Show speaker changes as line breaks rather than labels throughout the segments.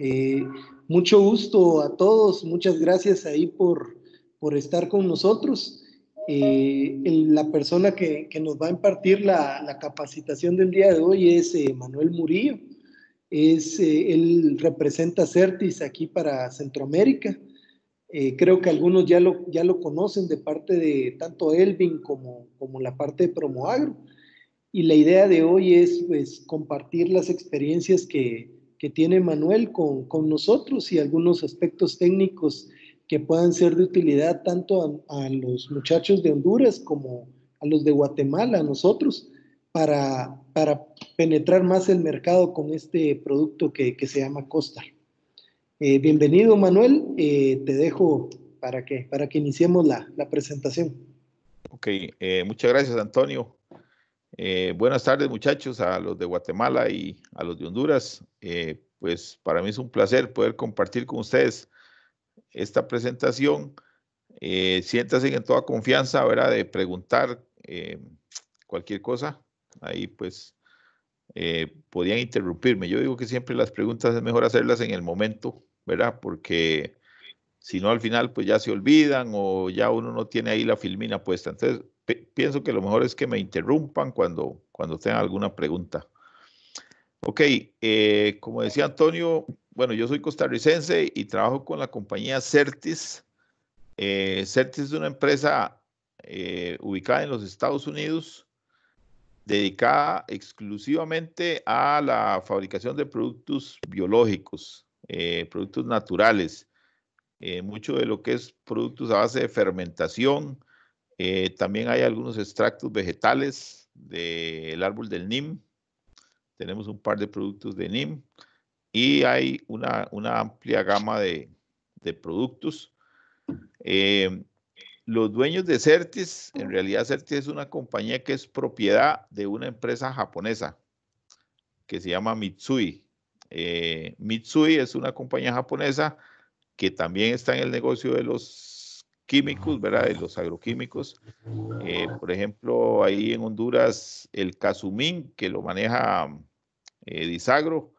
Eh, mucho gusto a todos, muchas gracias ahí por, por estar con nosotros. Eh, la persona que, nos va a impartir la, capacitación del día de hoy es eh, Manuel Murillo. Es, él representa Certis aquí para Centroamérica. creo que algunos ya lo, ya lo conocen de parte de tanto Elvin como, como la parte de Promoagro. Y la idea de hoy es pues, compartir las experiencias que, que tiene Manuel con, con, nosotros y algunos aspectos técnicos que puedan ser de utilidad tanto a, los muchachos de Honduras como a los de Guatemala, a nosotros, para, para penetrar más el mercado con este producto que, que se llama Costa. Eh, bienvenido Manuel, eh, te dejo para que, para que iniciemos la, la presentación.
Ok, eh, muchas gracias Antonio. Eh, buenas tardes muchachos, a los de Guatemala y a los de Honduras. Eh, pues para mí es un placer poder compartir con ustedes esta presentación. Eh, en toda confianza, ¿verdad? De preguntar eh, cualquier cosa. Ahí pues podían interrumpirme. Yo digo que siempre las preguntas es mejor hacerlas en el momento, ¿verdad? Porque si no al final pues ya se olvidan o ya uno no tiene ahí la filmina puesta. Entonces pienso que lo mejor es que me interrumpan cuando, cuando tengan alguna pregunta. Ok, eh, como decía Antonio, bueno, yo soy costarricense y trabajo con la compañía Certis. Eh, Certis es una empresa eh, ubicada en los Estados Unidos, dedicada exclusivamente a la fabricación de productos biológicos, productos naturales, mucho de lo que es productos a base de fermentación, eh, también hay algunos extractos vegetales del árbol del NIM. Tenemos un par de productos de NIM y hay una, amplia gama de, productos. Eh, los dueños de Certis, en realidad Certis es una compañía que es propiedad de una empresa japonesa que se llama Mitsui. Eh, Mitsui es una compañía japonesa que también está en el negocio de los químicos, ¿verdad? De los agroquímicos. Eh, por ejemplo, ahí en Honduras, el casumín, que lo maneja eh, Disagro,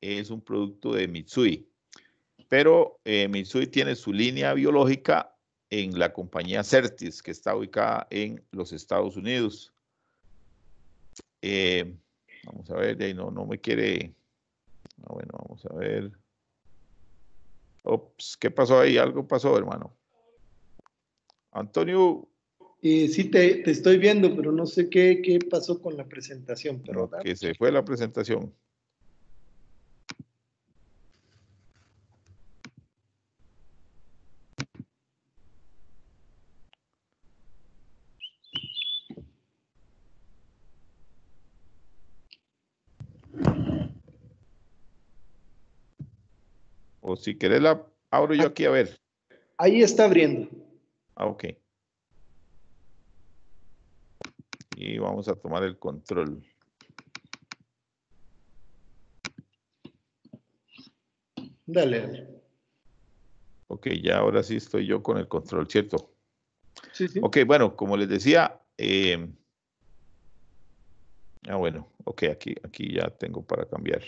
es un producto de Mitsui. Pero eh, Mitsui tiene su línea biológica en la compañía Certis, que está ubicada en los Estados Unidos. vamos a ver, ahí no, me quiere. Ah, bueno, vamos a ver. Ops, ¿qué pasó ahí? Algo pasó, hermano. Antonio. Eh, sí, te, estoy
viendo, pero no sé qué, pasó con la presentación.
Pero que se fue la presentación. O si querés la abro yo ah, aquí a ver. Ahí está abriendo. Ah, ok. Y vamos a tomar el control. Dale, Ok, ya ahora sí estoy yo con el control, ¿cierto? Sí, sí. Ok, bueno, como les decía, eh, ah, bueno, ok, aquí, aquí ya tengo para cambiar.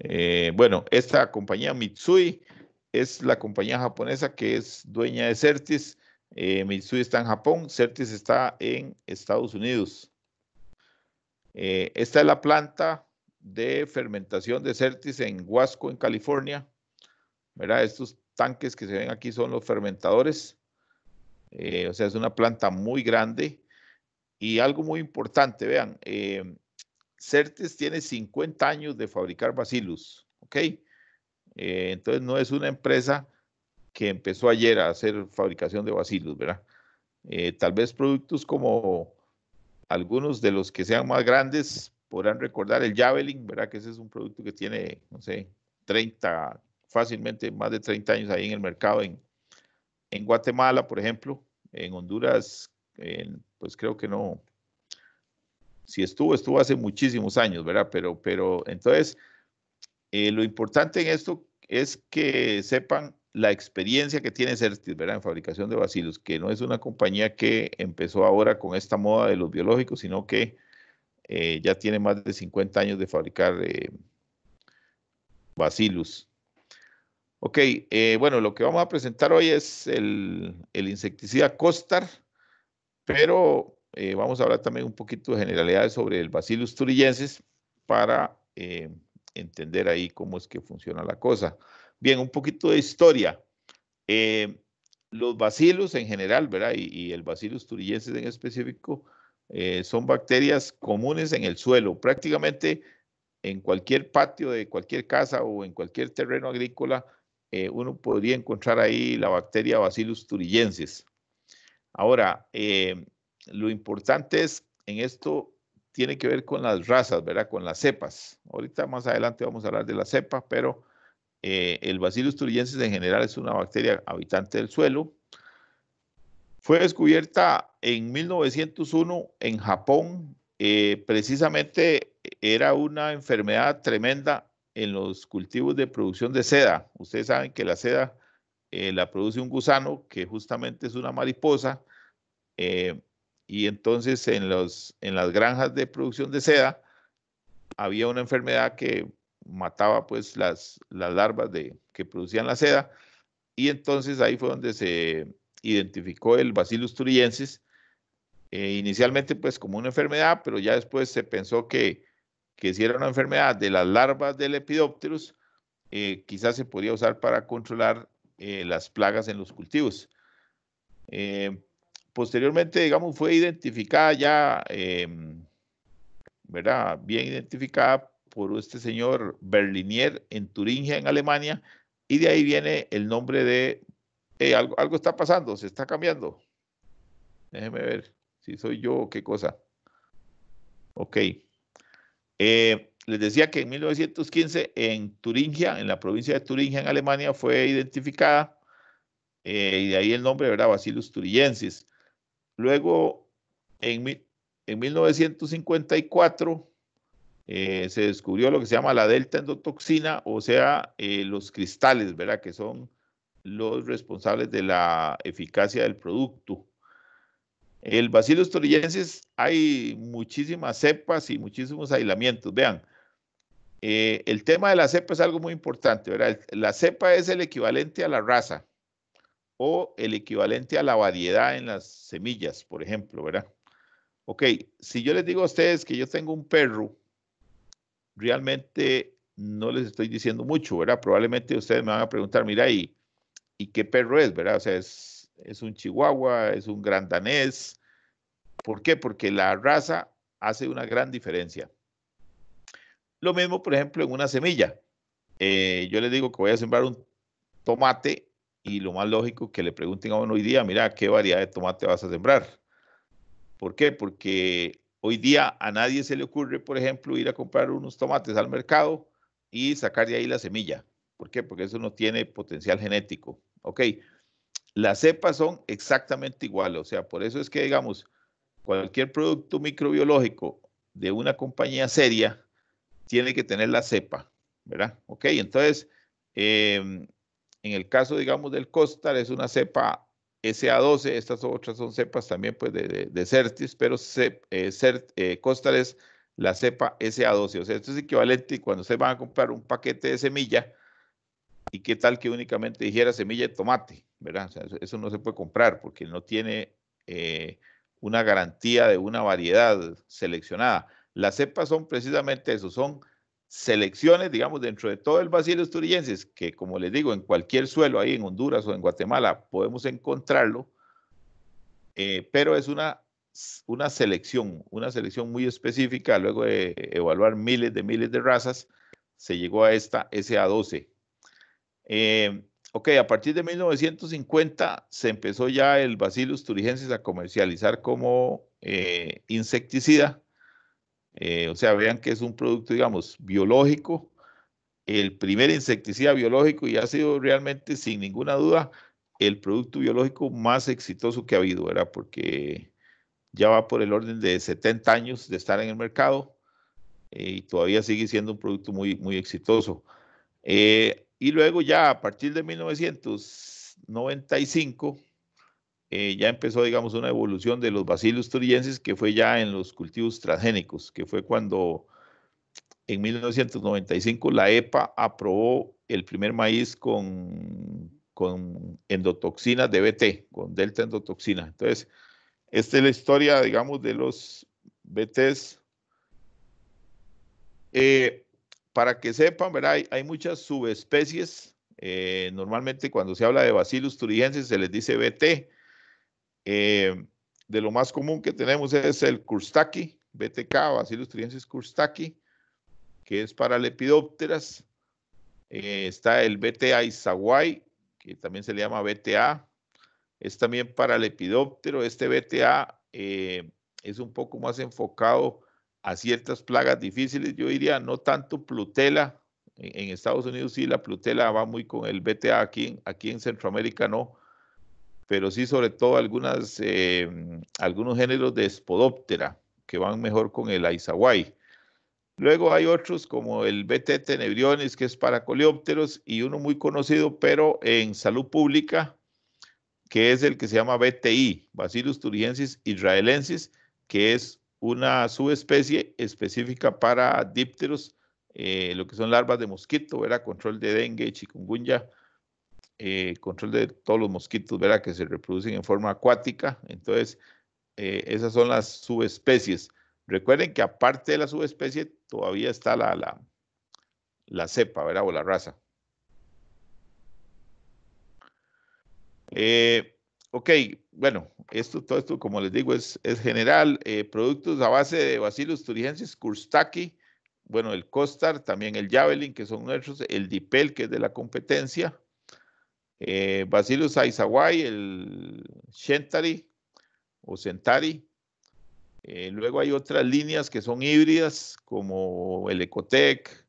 Eh, bueno, esta compañía Mitsui es la compañía japonesa que es dueña de Certis. Eh, Mitsui está en Japón, Certis está en Estados Unidos. Eh, esta es la planta de fermentación de Certis en Huasco, en California. ¿Verdad? Estos tanques que se ven aquí son los fermentadores. Eh, o sea, es una planta muy grande. Y algo muy importante, vean, Certis tiene 50 años de fabricar bacilos, ¿ok? Eh, entonces no es una empresa que empezó ayer a hacer fabricación de bacilos, ¿verdad? Eh, tal vez productos como algunos de los que sean más grandes podrán recordar el Javelin, ¿verdad? Que ese es un producto que tiene, no sé, 30, fácilmente más de 30 años ahí en el mercado en, Guatemala, por ejemplo, en Honduras, pues creo que no. Si estuvo, estuvo hace muchísimos años, ¿verdad? Pero, pero entonces, eh, lo importante en esto es que sepan la experiencia que tiene Certis, En fabricación de bacilos, que no es una compañía que empezó ahora con esta moda de los biológicos, sino que eh, ya tiene más de 50 años de fabricar eh, bacilos. Ok, eh, bueno, lo que vamos a presentar hoy es el, insecticida Costar, pero vamos a hablar también un poquito de generalidades sobre el Bacillus thuringiensis para entender ahí cómo es que funciona la cosa. Bien, un poquito de historia. Eh, los bacilos en general, ¿verdad? Y, el bacillus turillenses en específico, eh, son bacterias comunes en el suelo. Prácticamente en cualquier patio de cualquier casa o en cualquier terreno agrícola, eh, uno podría encontrar ahí la bacteria bacillus turillensis. Ahora, lo importante es en esto tiene que ver con las razas, ¿verdad? Con las cepas. Ahorita más adelante vamos a hablar de las cepas, pero eh, el Bacillus thuringiensis en general es una bacteria habitante del suelo. Fue descubierta en 1901 en Japón. Eh, precisamente era una enfermedad tremenda en los cultivos de producción de seda. Ustedes saben que la seda eh, la produce un gusano que justamente es una mariposa y entonces en, los, en las granjas de producción de seda había una enfermedad que mataba pues las, las larvas de, que producían la seda y entonces ahí fue donde se identificó el Bacillus turiensis, eh, inicialmente pues como una enfermedad, pero ya después se pensó que, que si era una enfermedad de las larvas del Lepidopterus, eh, quizás se podía usar para controlar eh, las plagas en los cultivos posteriormente, digamos, fue identificada ya, em, ¿verdad? Bien identificada por este señor Berlinier en Turingia, en Alemania, y de ahí viene el nombre de... algo, está pasando, se está cambiando. Déjeme ver si soy yo o qué cosa. Ok. Eh, les decía que en 1915 en Turingia, en la provincia de Turingia, en Alemania, fue identificada, eh, y de ahí el nombre, ¿verdad? Basilus Turillensis. Luego, en, 1954, eh, se descubrió lo que se llama la delta endotoxina, o sea, eh, los cristales, ¿verdad? Que son los responsables de la eficacia del producto. El Bacillus thuringiensis hay muchísimas cepas y muchísimos aislamientos. Vean, eh, el tema de la cepa es algo muy importante, ¿verdad? La cepa es el equivalente a la raza o el equivalente a la variedad en las semillas, por ejemplo, ¿verdad? Ok, si yo les digo a ustedes que yo tengo un perro, realmente no les estoy diciendo mucho, ¿verdad? Probablemente ustedes me van a preguntar, mira, ¿y, ¿y qué perro es, verdad? O sea, es, un chihuahua, es un gran danés. ¿Por qué? Porque la raza hace una gran diferencia. Lo mismo, por ejemplo, en una semilla. Eh, yo les digo que voy a sembrar un tomate y lo más lógico que le pregunten a uno hoy día, mira, ¿qué variedad de tomate vas a sembrar? ¿Por qué? Porque hoy día a nadie se le ocurre, por ejemplo, ir a comprar unos tomates al mercado y sacar de ahí la semilla. ¿Por qué? Porque eso no tiene potencial genético. Ok, las cepas son exactamente iguales, o sea, por eso es que, digamos, cualquier producto microbiológico de una compañía seria tiene que tener la cepa, ¿verdad? Ok, entonces, em, en el caso, digamos, del Costar, es una cepa SA12, estas otras son cepas también pues, de, Certis, pero cep, eh, eh, Costar es la cepa SA12. O sea, esto es equivalente cuando se van a comprar un paquete de semilla, ¿y qué tal que únicamente dijera semilla de tomate? ¿Verdad? eso, no se puede comprar porque no tiene eh, una garantía de una variedad seleccionada. Las cepas son precisamente eso, son selecciones, digamos, dentro de todo el Bacillus turigensis, que como les digo, en cualquier suelo ahí en Honduras o en Guatemala podemos encontrarlo, eh, pero es una, una selección, una selección muy específica. Luego de evaluar miles de miles de razas, se llegó a esta SA12. Eh, ok, a partir de 1950 se empezó ya el Bacillus turigensis a comercializar como eh, insecticida eh, o sea, vean que es un producto, digamos, biológico, el primer insecticida biológico y ha sido realmente, sin ninguna duda, el producto biológico más exitoso que ha habido, ¿verdad? Porque ya va por el orden de 70 años de estar en el mercado eh, y todavía sigue siendo un producto muy, muy exitoso. Eh, y luego ya a partir de 1995 eh, ya empezó, digamos, una evolución de los Bacillus thuringiensis, que fue ya en los cultivos transgénicos, que fue cuando en 1995 la EPA aprobó el primer maíz con, con endotoxinas de BT, con delta endotoxina. Entonces, esta es la historia, digamos, de los BTs. Eh, para que sepan, ¿verdad? Hay, muchas subespecies. Eh, normalmente cuando se habla de Bacillus thuringiensis, se les dice BT, eh, de lo más común que tenemos es el Kurstaki, BTK, Bacillus triensis Kurstaki, que es para lepidópteras. Eh, está el BTA Izawai, que también se le llama BTA. Es también para lepidóptero. Este BTA eh, es un poco más enfocado a ciertas plagas difíciles. Yo diría no tanto Plutela. E, en, Estados Unidos sí, la Plutela va muy con el BTA. Aquí, aquí en Centroamérica no pero sí sobre todo algunas, em, algunos géneros de Spodoptera que van mejor con el Aizawai. Luego hay otros como el BT Tenebriones, que es para coleópteros, y uno muy conocido, pero en salud pública, que es el que se llama BTI, Bacillus thuringiensis israelensis, que es una subespecie específica para dípteros, eh, lo que son larvas de mosquito, era control de dengue, chikungunya, eh, control de todos los mosquitos, verá Que se reproducen en forma acuática. Entonces, eh, esas son las subespecies. Recuerden que aparte de la subespecie, todavía está la, la, cepa, ¿verdad? O la raza. Eh, ok, bueno, esto, todo esto, como les digo, es, general. productos a base de Bacillus turigensis, Kurstaki, bueno, el Costar, también el Javelin, que son nuestros, el Dipel, que es de la competencia, Bacillus eh, Basilus Aizawai, el Shentari o Sentari. Eh, luego hay otras líneas que son híbridas, como el Ecotec,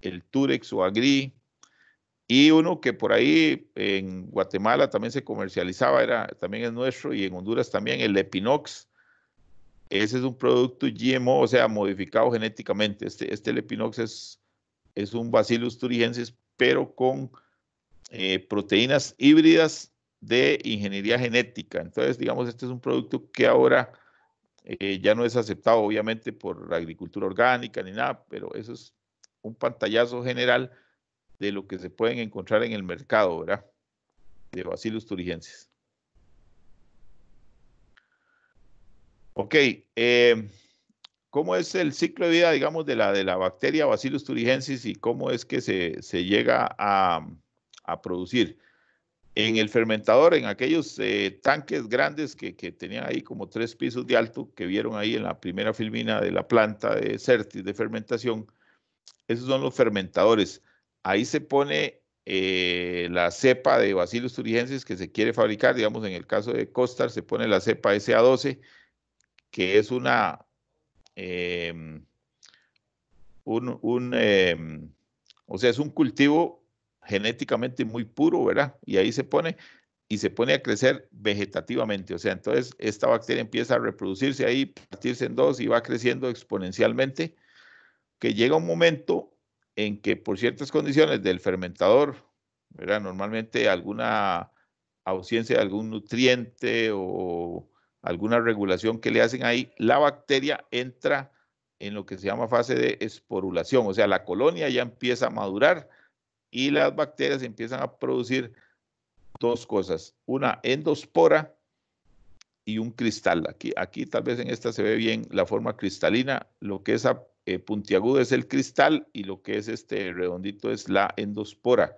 el Turex o Agri. Y uno que por ahí en Guatemala también se comercializaba, era, también es nuestro, y en Honduras también, el Epinox. Ese es un producto GMO, o sea, modificado genéticamente. Este, este Epinox es, es un Bacillus turigensis, pero con eh, proteínas híbridas de ingeniería genética. Entonces, digamos, este es un producto que ahora eh, ya no es aceptado, obviamente, por la agricultura orgánica ni nada, pero eso es un pantallazo general de lo que se pueden encontrar en el mercado, ¿verdad? De Bacillus thuringiensis. Ok, em, ¿cómo es el ciclo de vida, digamos, de la, de la bacteria Bacillus thuringiensis y cómo es que se llega a, a producir. En el fermentador, en aquellos eh, tanques grandes que, que, tenían ahí como tres pisos de alto, que vieron ahí en la primera filmina de la planta de Certis de fermentación, esos son los fermentadores. Ahí se pone eh, la cepa de Bacillus turigensis que se quiere fabricar, digamos en el caso de Costar, se pone la cepa SA12, que es una, em, un, un em, o sea, es un cultivo genéticamente muy puro, ¿verdad? Y ahí se pone y se pone a crecer vegetativamente. O sea, entonces esta bacteria empieza a reproducirse ahí, partirse en dos y va creciendo exponencialmente, que llega un momento en que por ciertas condiciones del fermentador, ¿verdad? normalmente alguna ausencia de algún nutriente o alguna regulación que le hacen ahí, la bacteria entra en lo que se llama fase de esporulación, o sea, la colonia ya empieza a madurar, y las bacterias empiezan a producir dos cosas, una endospora y un cristal. Aquí, aquí tal vez en esta se ve bien la forma cristalina, lo que es eh, puntiagudo es el cristal y lo que es este redondito es la endospora.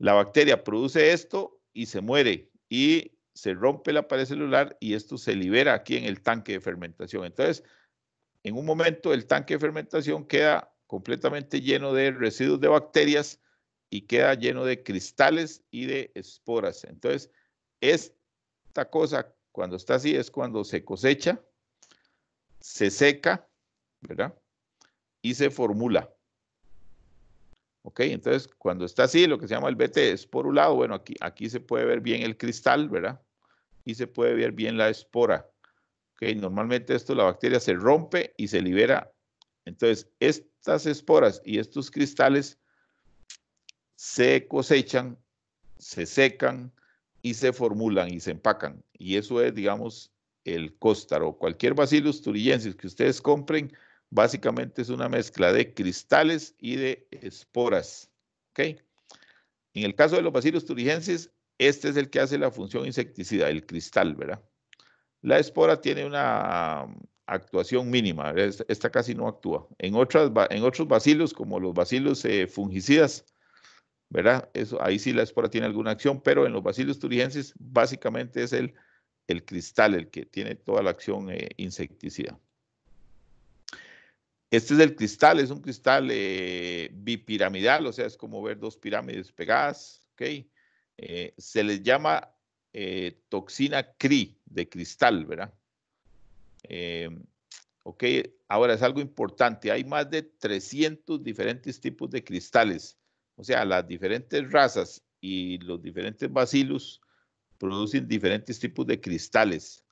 La bacteria produce esto y se muere y se rompe la pared celular y esto se libera aquí en el tanque de fermentación. Entonces, en un momento el tanque de fermentación queda completamente lleno de residuos de bacterias y queda lleno de cristales y de esporas. Entonces, esta cosa cuando está así es cuando se cosecha, se seca, ¿verdad? Y se formula. ¿Ok? Entonces, cuando está así, lo que se llama el BT es por un lado, bueno, aquí, aquí se puede ver bien el cristal, ¿verdad? Y se puede ver bien la espora. ¿Ok? Normalmente esto, la bacteria se rompe y se libera. Entonces, estas esporas y estos cristales se cosechan, se secan y se formulan y se empacan. Y eso es, digamos, el cóstaro. Cualquier Bacillus thuringiensis que ustedes compren, básicamente es una mezcla de cristales y de esporas. ¿okay? En el caso de los Bacillus thuringiensis, este es el que hace la función insecticida, el cristal, ¿verdad? La espora tiene una um, actuación mínima, esta casi no actúa. En, en otros bacilos, como los bacilos eh, fungicidas, ¿verdad? Eso, ahí sí la espora tiene alguna acción, pero en los bacilos turigenses básicamente es el, el cristal el que tiene toda la acción eh, insecticida. Este es el cristal, es un cristal eh, bipiramidal, o sea, es como ver dos pirámides pegadas, ¿ok? Eh, se les llama toxina CRI, de cristal, ¿verdad? Em, ok, ahora es algo importante, hay más de 300 diferentes tipos de cristales o sea, las diferentes razas y los diferentes bacilos producen diferentes tipos de cristales.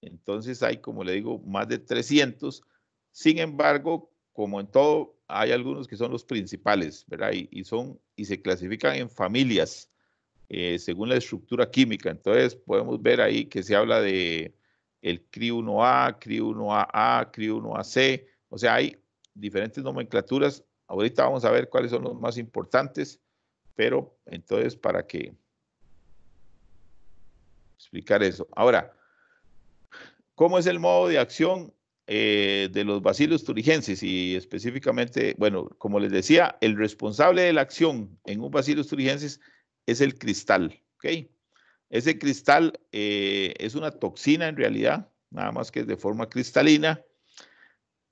Entonces hay, como le digo, más de 300. Sin embargo, como en todo, hay algunos que son los principales, ¿verdad? Y, son, y se clasifican en familias eh, según la estructura química. Entonces podemos ver ahí que se habla de el CRI1A, CRI1AA, CRI1AC. O sea, hay diferentes nomenclaturas Ahorita vamos a ver cuáles son los más importantes, pero entonces para que explicar eso. Ahora, ¿cómo es el modo de acción eh, de los bacilos turigenses? Y específicamente, bueno, como les decía, el responsable de la acción en un bacillus turigensis es el cristal, ¿ok? Ese cristal eh, es una toxina en realidad, nada más que de forma cristalina,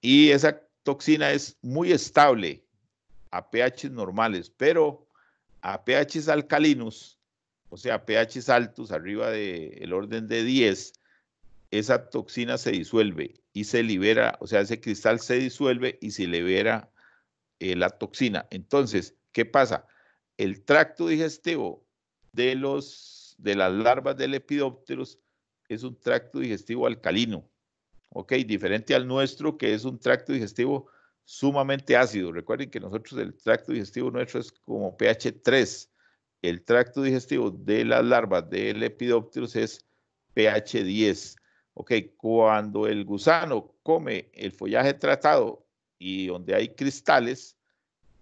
y esa toxina es muy estable a pH normales, pero a pHs alcalinos, o sea, pHs altos arriba del orden de 10, esa toxina se disuelve y se libera, o sea, ese cristal se disuelve y se libera eh, la toxina. Entonces, ¿qué pasa? El tracto digestivo de, los, de las larvas de lepidópteros es un tracto digestivo alcalino, ¿ok? Diferente al nuestro que es un tracto digestivo sumamente ácido. Recuerden que nosotros el tracto digestivo nuestro es como pH 3. El tracto digestivo de las larvas del Lepidopterus es pH 10. Ok, cuando el gusano come el follaje tratado y donde hay cristales,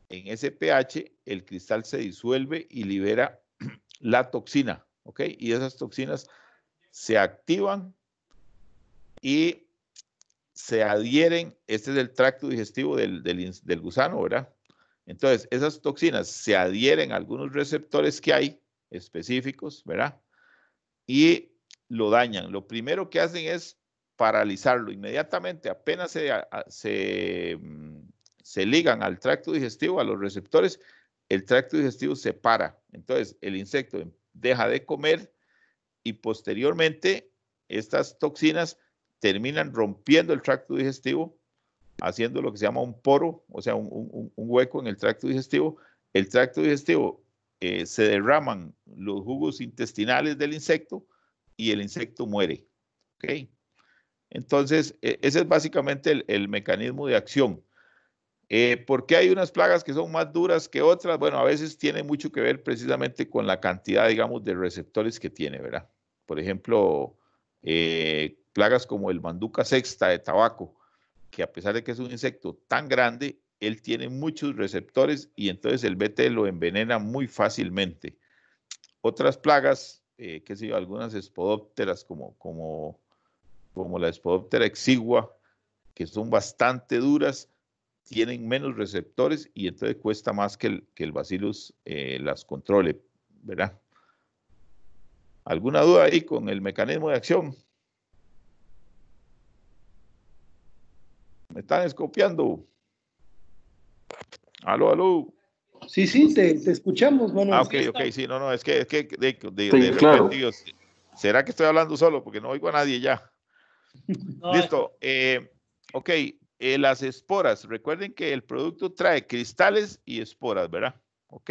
en ese pH el cristal se disuelve y libera la toxina, ¿ok? Y esas toxinas se activan y se adhieren, este es el tracto digestivo del, gusano, ¿verdad? Entonces, esas toxinas se adhieren a algunos receptores que hay específicos, ¿verdad? Y lo dañan. Lo primero que hacen es paralizarlo inmediatamente, apenas se, mm, se, ligan al tracto digestivo, a los receptores, el tracto digestivo se para. Entonces, el insecto deja de comer y posteriormente estas toxinas terminan rompiendo el tracto digestivo, haciendo lo que se llama un poro, o sea, un, hueco en el tracto digestivo. El tracto digestivo eh, se derraman los jugos intestinales del insecto y el insecto muere. Entonces, e, ese es básicamente el, mecanismo de acción. Eh, ¿Por qué hay unas plagas que son más duras que otras? Bueno, a veces tiene mucho que ver precisamente con la cantidad, digamos, de receptores que tiene, ¿verdad? Por ejemplo, eh, plagas como el manduca sexta de tabaco, que a pesar de que es un insecto tan grande, él tiene muchos receptores y entonces el BT lo envenena muy fácilmente. Otras plagas, que eh, qué sé yo, algunas espodópteras como, como, como la espodóptera exigua, que son bastante duras, tienen menos receptores y entonces cuesta más que el, que el bacillus eh, las controle, ¿verdad? ¿Alguna duda ahí con el mecanismo de acción? Me están escopiando. Aló, aló. Sí, sí, te, escuchamos, bueno. Ah, ok, ok, sí, no, no, es que, de, repente, ¿será que estoy hablando solo? Porque no oigo a nadie ya. Eh. Listo. Eh, ok, eh, las esporas. Recuerden que el producto trae cristales y esporas, ¿verdad? Ok.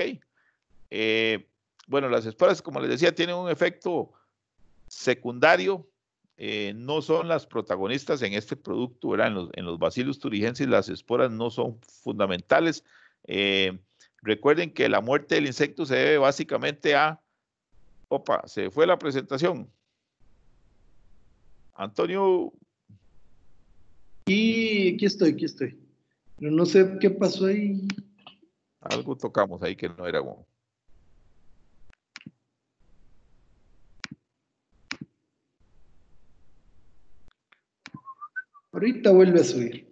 bueno, las esporas, como les decía, tienen un efecto secundario eh, no son las protagonistas en este producto, ¿verdad? En los, en los las esporas no son fundamentales. Eh, recuerden que la muerte del insecto se debe básicamente a... Opa, se fue la presentación. Antonio. Y aquí estoy, aquí estoy.
No, no sé qué pasó ahí.
Algo tocamos ahí que no era bueno.
Ahorita vuelve a subir.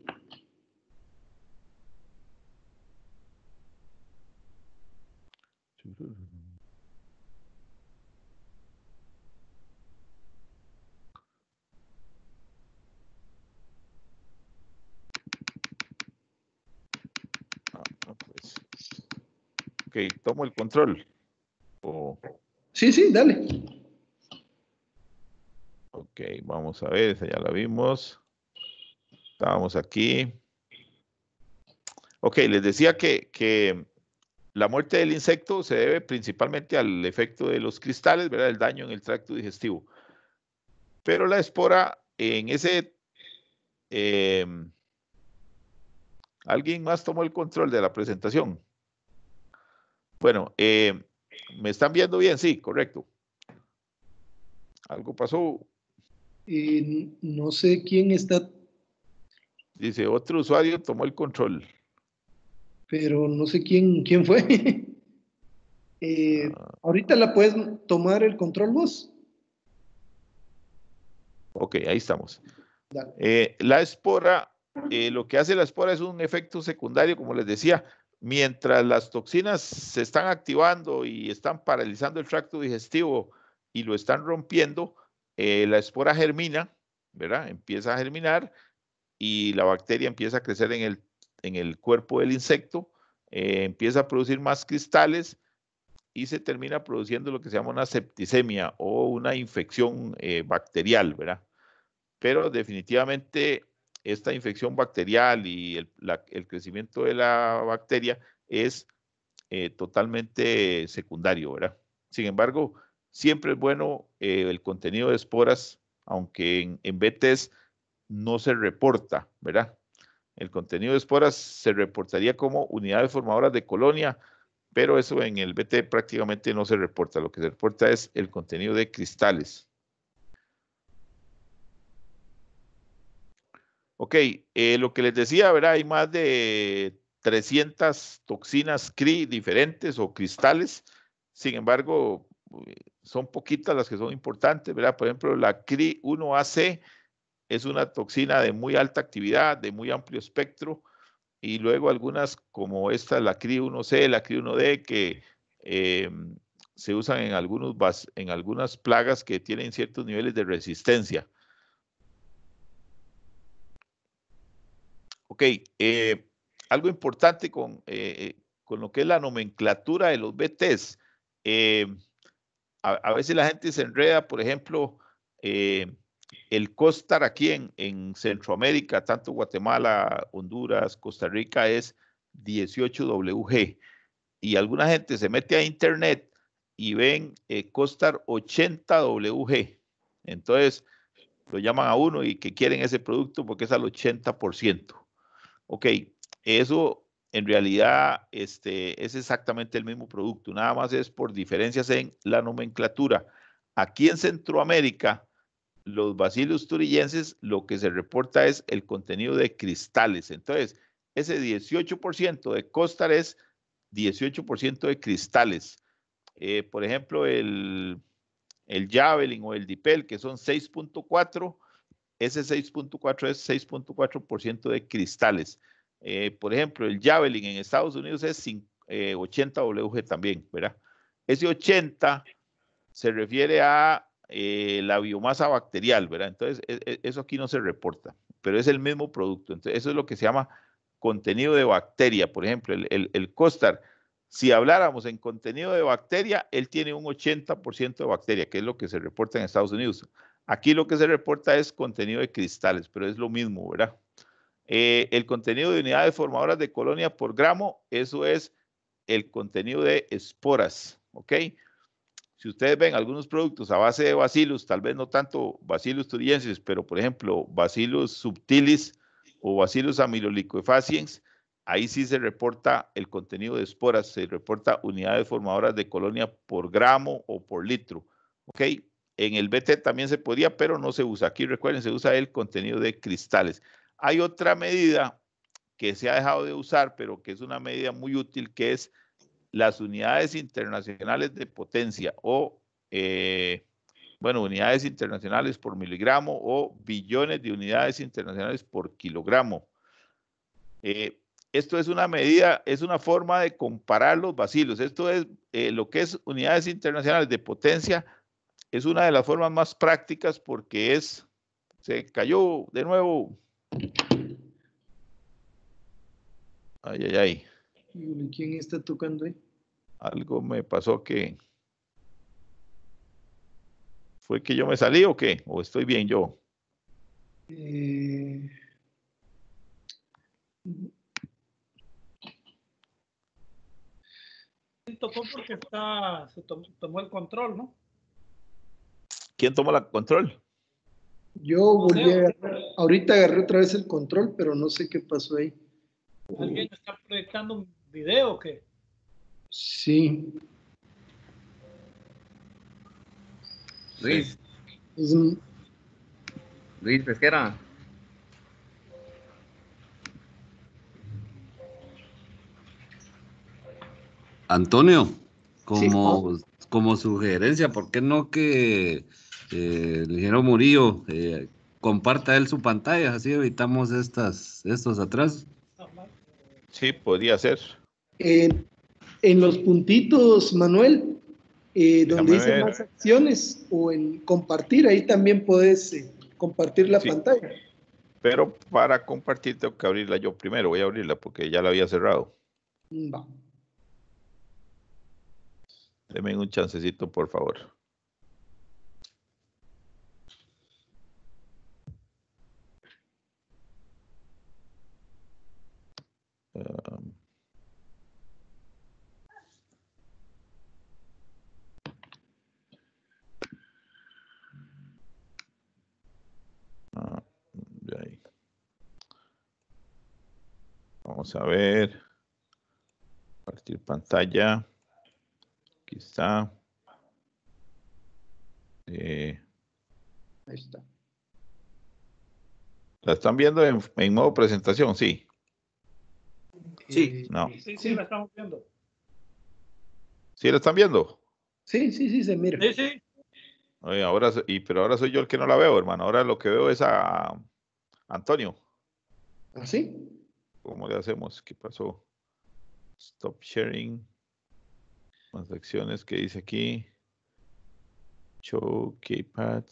Ah, pues. Ok, tomo el control. Oh. Sí, sí, dale. Ok, vamos a ver, ya la vimos. Estábamos aquí. Ok, les decía que, la muerte del insecto se debe principalmente al efecto de los cristales, ¿verdad? El daño en el tracto digestivo. Pero la espora en ese... Em, ¿Alguien más tomó el control de la presentación? Bueno, em, ¿me están viendo bien? Sí, correcto. ¿Algo pasó?
Eh, no sé quién está
Dice, otro usuario tomó el control.
Pero no sé quién, quién fue. Eh, ah. Ahorita la puedes tomar el control vos.
Ok, ahí estamos. Eh, la espora, eh, lo que hace la espora es un efecto secundario, como les decía, mientras las toxinas se están activando y están paralizando el tracto digestivo y lo están rompiendo, la espora germina, ¿verdad? Empieza a germinar y la bacteria empieza a crecer en el, cuerpo del insecto, eh, empieza a producir más cristales y se termina produciendo lo que se llama una septicemia o una infección eh, bacterial, ¿verdad? Pero definitivamente esta infección bacterial y el, crecimiento de la bacteria es eh, totalmente secundario, ¿verdad? Sin embargo, siempre es bueno el contenido de esporas, aunque en, en BTS no se reporta, ¿verdad? El contenido de esporas se reportaría como unidades formadoras de colonia, pero eso en el BT prácticamente no se reporta. Lo que se reporta es el contenido de cristales. Ok, eh, lo que les decía, ¿verdad? Hay más de 300 toxinas CRI diferentes o cristales. Sin embargo, eh, son poquitas las que son importantes, ¿verdad? Por ejemplo, la CRI 1AC es una toxina de muy alta actividad, de muy amplio espectro, y luego algunas como esta, la CRI1C, la CRI1D, que em, se usan en, algunos, en algunas plagas que tienen ciertos niveles de resistencia. Ok, eh, algo importante eh, con, lo que es la nomenclatura de los BTs. Em, a, veces la gente se enreda, por ejemplo, eh, el costar aquí en, Centroamérica, tanto Guatemala, Honduras, Costa Rica, es 18WG. Y alguna gente se mete a internet y ven eh, costar 80WG. Entonces lo llaman a uno y que quieren ese producto porque es al 80%. Ok, eso en realidad este, es exactamente el mismo producto, nada más es por diferencias en la nomenclatura. Aquí en Centroamérica, los bacilos turillenses lo que se reporta es el contenido de cristales. Entonces, ese 18% de costar es 18% de cristales. Eh, por ejemplo, el, el Javelin o el Dipel, que son 6.4, ese 6.4 es 6.4% de cristales. Eh, por ejemplo, el Javelin en Estados Unidos es 80 eh, WG también, ¿verdad? Ese 80 se refiere a eh, la biomasa bacterial, ¿verdad? Entonces, e, e, eso aquí no se reporta, pero es el mismo producto. Entonces, eso es lo que se llama contenido de bacteria. Por ejemplo, el, costar, si habláramos en contenido de bacteria, él tiene un 80% de bacteria, que es lo que se reporta en Estados Unidos. Aquí lo que se reporta es contenido de cristales, pero es lo mismo, ¿verdad? Eh, el contenido de unidades formadoras de colonia por gramo, eso es el contenido de esporas, ¿ok? Si ustedes ven algunos productos a base de bacilos, tal vez no tanto bacilos turiensis, pero por ejemplo, bacilos subtilis o bacilos amilolicoefaciens, ahí sí se reporta el contenido de esporas, se reporta unidades formadoras de colonia por gramo o por litro. ¿Ok? En el BT también se podía, pero no se usa. Aquí recuerden, se usa el contenido de cristales. Hay otra medida que se ha dejado de usar, pero que es una medida muy útil, que es las unidades internacionales de potencia o, eh, bueno, unidades internacionales por miligramo o billones de unidades internacionales por kilogramo. Eh, esto es una medida, es una forma de comparar los vacilos. Esto es eh, lo que es unidades internacionales de potencia. Es una de las formas más prácticas porque es, se cayó de nuevo. Ay, ay, ay
quién está tocando ahí?
Algo me pasó que... ¿Fue que yo me salí o qué? ¿O estoy bien yo?
Eh...
Tocó porque está, se tomó, el control, ¿no?
¿Quién tomó el control?
Yo volví a agarrar, ahorita agarré otra vez el control, pero no sé qué pasó ahí. Alguien está
proyectando video
o qué?
Sí.
Luis. Luis Pesquera. Antonio, como, como sugerencia, ¿por qué no que eh, el ingeniero Murillo eh, comparta él su pantalla? Así evitamos estas, estos atrás Sí,
podría ser.
Eh, en los puntitos, Manuel, eh, donde dice más acciones o en compartir, ahí también puedes eh, compartir la pantalla.
Pero para compartir tengo que abrirla yo primero, voy a abrirla porque ya la había cerrado. Mm, va. Deme un chancecito, por favor. Ah, Ah, Vamos a ver. Partir pantalla. Aquí está. Eh, ahí está. ¿La están viendo en, en modo presentación? Sí. Sí. Eh, no.
Sí, sí, la estamos viendo.
¿Sí la están viendo?
Sí, sí, sí, se mira. Sí, sí
ahora, pero ahora soy yo el que no la veo, hermano. Ahora lo que veo es a Antonio. ¿Ah, sí? ¿Cómo le hacemos? ¿Qué pasó? Stop sharing. Transacciones que dice aquí. Show keypad.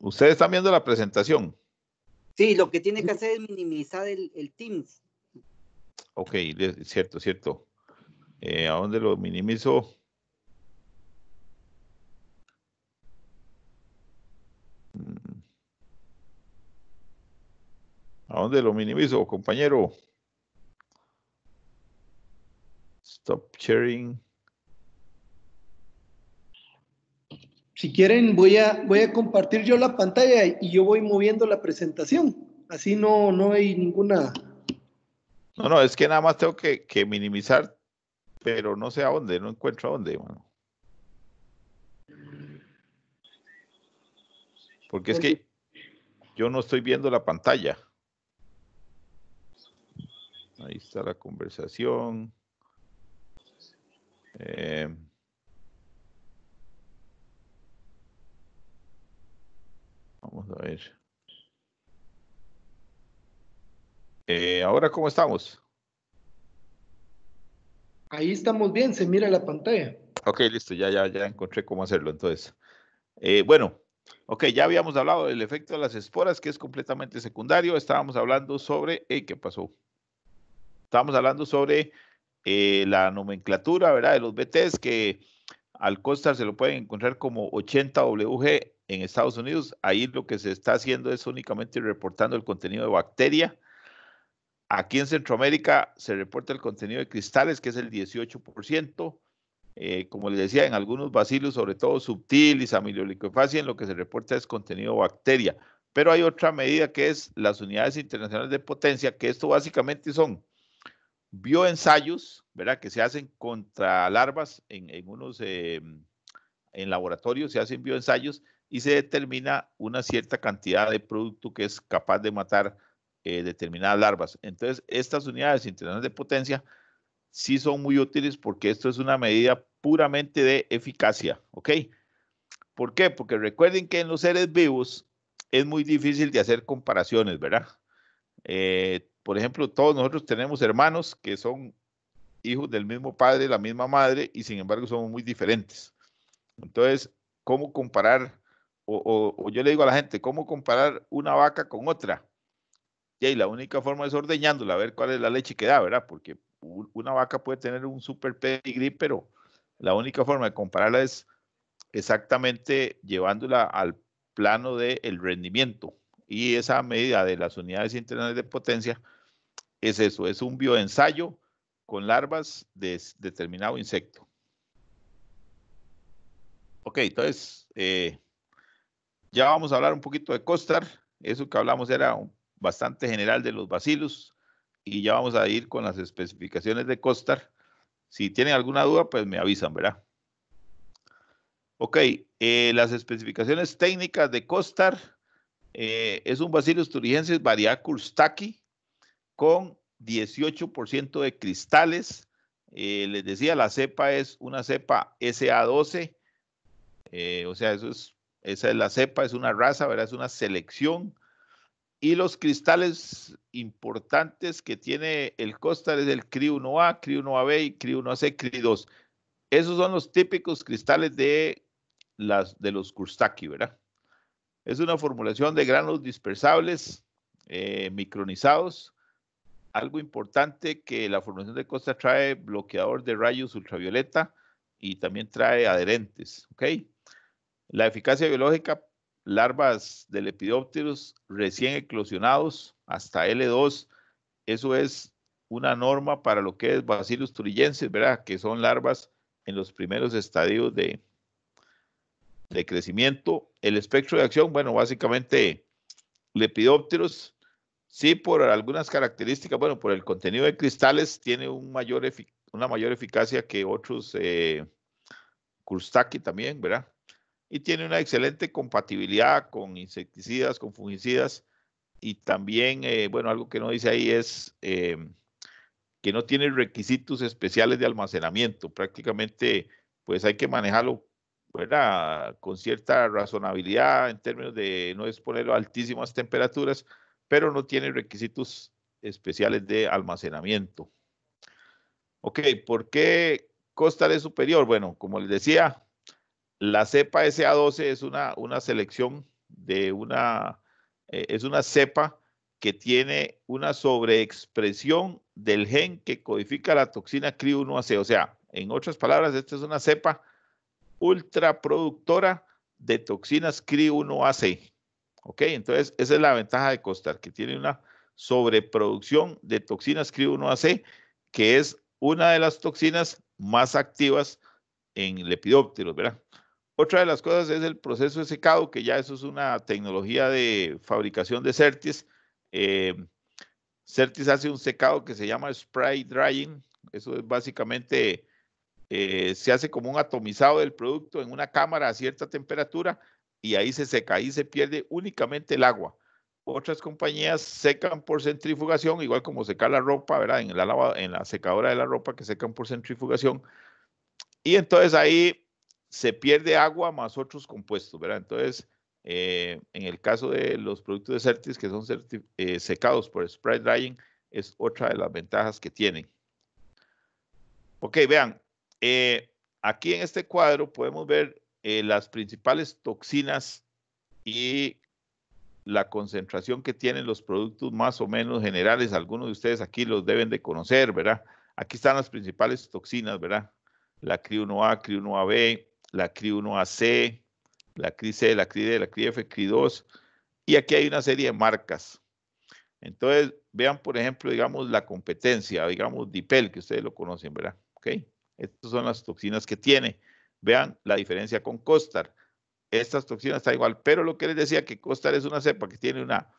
¿Ustedes están viendo la presentación?
Sí, lo que tiene que hacer es minimizar el, el Teams.
Ok, cierto, cierto. Eh, ¿A dónde lo minimizo? Mm. ¿A dónde lo minimizo, compañero? Stop sharing. Si quieren,
voy a, voy a compartir yo la pantalla y yo voy moviendo la presentación. Así no, no hay ninguna...
No, no, es que nada más tengo que, que minimizar pero no sé a dónde, no encuentro a dónde, Porque es pues que yo no estoy viendo la pantalla. Ahí está la conversación. Eh, vamos a ver. Eh, Ahora, ¿cómo estamos? Ahí
estamos bien, se mira la pantalla.
Ok, listo, ya, ya, ya encontré cómo hacerlo entonces. Eh, bueno, ok, ya habíamos hablado del efecto de las esporas, que es completamente secundario. Estábamos hablando sobre, eh, ¿qué pasó? Estábamos hablando sobre eh, la nomenclatura, ¿verdad? De los BTs, que al costar se lo pueden encontrar como 80WG en Estados Unidos. Ahí lo que se está haciendo es únicamente reportando el contenido de bacteria Aquí en Centroamérica se reporta el contenido de cristales, que es el 18%. Eh, como les decía, en algunos bacilos, sobre todo subtilis, amilioliquefasia, en lo que se reporta es contenido bacteria. Pero hay otra medida que es las unidades internacionales de potencia, que esto básicamente son bioensayos, ¿verdad? Que se hacen contra larvas en, unos, eh, en laboratorios, se hacen bioensayos y se determina una cierta cantidad de producto que es capaz de matar eh, determinadas larvas. Entonces, estas unidades internacionales de potencia sí son muy útiles porque esto es una medida puramente de eficacia, ¿ok? ¿Por qué? Porque recuerden que en los seres vivos es muy difícil de hacer comparaciones, ¿verdad? Eh, por ejemplo, todos nosotros tenemos hermanos que son hijos del mismo padre, la misma madre, y sin embargo somos muy diferentes. Entonces, ¿cómo comparar? o yo le digo a la gente, ¿cómo comparar una vaca con otra? y ahí la única forma es ordeñándola, a ver cuál es la leche que da, ¿verdad? Porque una vaca puede tener un super pedigree, pero la única forma de compararla es exactamente llevándola al plano del rendimiento. Y esa medida de las unidades internas de potencia es eso, es un bioensayo con larvas de determinado insecto. Ok, entonces eh, ya vamos a hablar un poquito de Costar. Eso que hablamos era un bastante general de los bacilos y ya vamos a ir con las especificaciones de Costar. Si tienen alguna duda, pues me avisan, ¿verdad? Ok, eh, las especificaciones técnicas de Costar eh, es un Bacillus turigensis variedad Kurstaki con 18% de cristales. Eh, les decía, la cepa es una cepa SA12, o sea, eso es, esa es la cepa, es una raza, ¿verdad? Es una selección y los cristales importantes que tiene el costa es el CRI 1A, CRI 1AB y CRI 1AC, CRI 2. Esos son los típicos cristales de, las, de los Kurstaki, ¿verdad? Es una formulación de granos dispersables, eh, micronizados. Algo importante que la formulación de Costa trae bloqueador de rayos ultravioleta y también trae adherentes, ¿ok? La eficacia biológica larvas de lepidópteros recién eclosionados hasta L2. Eso es una norma para lo que es Bacillus thuringiensis, ¿verdad? Que son larvas en los primeros estadios de, de crecimiento. El espectro de acción, bueno, básicamente lepidópteros, sí por algunas características, bueno, por el contenido de cristales tiene un mayor una mayor eficacia que otros eh, también, ¿verdad? y tiene una excelente compatibilidad con insecticidas, con fungicidas y también, eh, bueno, algo que no dice ahí es eh, que no tiene requisitos especiales de almacenamiento. Prácticamente, pues hay que manejarlo ¿verdad? con cierta razonabilidad en términos de no exponerlo a altísimas temperaturas, pero no tiene requisitos especiales de almacenamiento. Ok, ¿por qué Costa de superior? Bueno, como les decía, la cepa SA12 es una, una selección de una, eh, es una cepa que tiene una sobreexpresión del gen que codifica la toxina CRI1AC. O sea, en otras palabras, esta es una cepa ultraproductora de toxinas CRI1AC. ¿Ok? Entonces, esa es la ventaja de Costar, que tiene una sobreproducción de toxinas CRI1AC, que es una de las toxinas más activas en lepidópteros, ¿verdad? Otra de las cosas es el proceso de secado, que ya eso es una tecnología de fabricación de Certis. Em, Certis hace un secado que se llama spray drying. Eso es básicamente, eh, se hace como un atomizado del producto en una cámara a cierta temperatura y ahí se seca, y se pierde únicamente el agua. Otras compañías secan por centrifugación, igual como secar la ropa, ¿verdad? En la, lava, en la secadora de la ropa que secan por centrifugación. Y entonces ahí se pierde agua más otros compuestos, ¿verdad? Entonces, eh, en el caso de los productos de Certis que son eh, secados por spray drying, es otra de las ventajas que tienen. Ok, vean, eh, aquí en este cuadro podemos ver las principales toxinas y la concentración que tienen los productos más o menos generales. Algunos de ustedes aquí los deben de conocer, ¿verdad? Aquí están las principales toxinas, ¿verdad? La CRI1A, CRI1AB, la CRI 1AC, la CRI C, la CRI D, la CRI F, CRI 2, y aquí hay una serie de marcas. Entonces, vean, por ejemplo, digamos, la competencia, digamos, DIPEL, que ustedes lo conocen, ¿verdad? Ok, estas son las toxinas que tiene. Vean la diferencia con Costar. Estas toxinas están igual, pero lo que les decía que Costar es una cepa que tiene una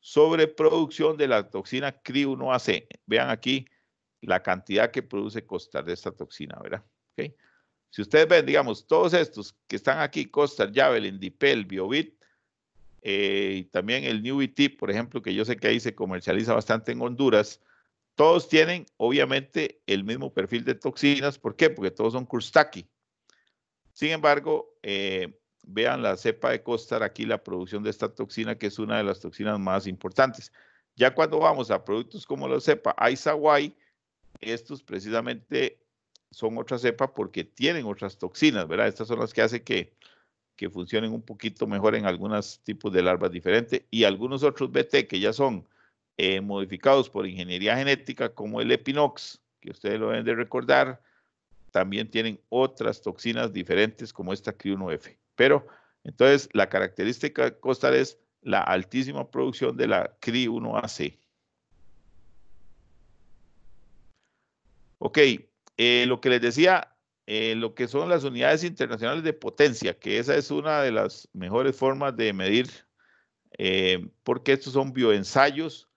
sobreproducción de la toxina CRI1AC. Vean aquí la cantidad que produce Costar de esta toxina, ¿verdad? ¿Ok? Si ustedes ven, digamos, todos estos que están aquí, costar Javelin, Indipel, Biobit, eh, y también el New e por ejemplo, que yo sé que ahí se comercializa bastante en Honduras, todos tienen obviamente el mismo perfil de toxinas. ¿Por qué? Porque todos son Kurstaki. Sin embargo, eh, vean la cepa de Costar, aquí la producción de esta toxina, que es una de las toxinas más importantes. Ya cuando vamos a productos como la cepa Aizawai, estos precisamente son otra cepa porque tienen otras toxinas, ¿verdad? Estas son las que hacen que, que funcionen un poquito mejor en algunos tipos de larvas diferentes y algunos otros BT que ya son eh, modificados por ingeniería genética como el Epinox, que ustedes lo deben de recordar, también tienen otras toxinas diferentes como esta CRI1F. Pero entonces la característica costal es la altísima producción de la CRI1AC. Ok, eh, lo que les decía, eh, lo que son las unidades internacionales de potencia, que esa es una de las mejores formas de medir, eh, porque estos son bioensayos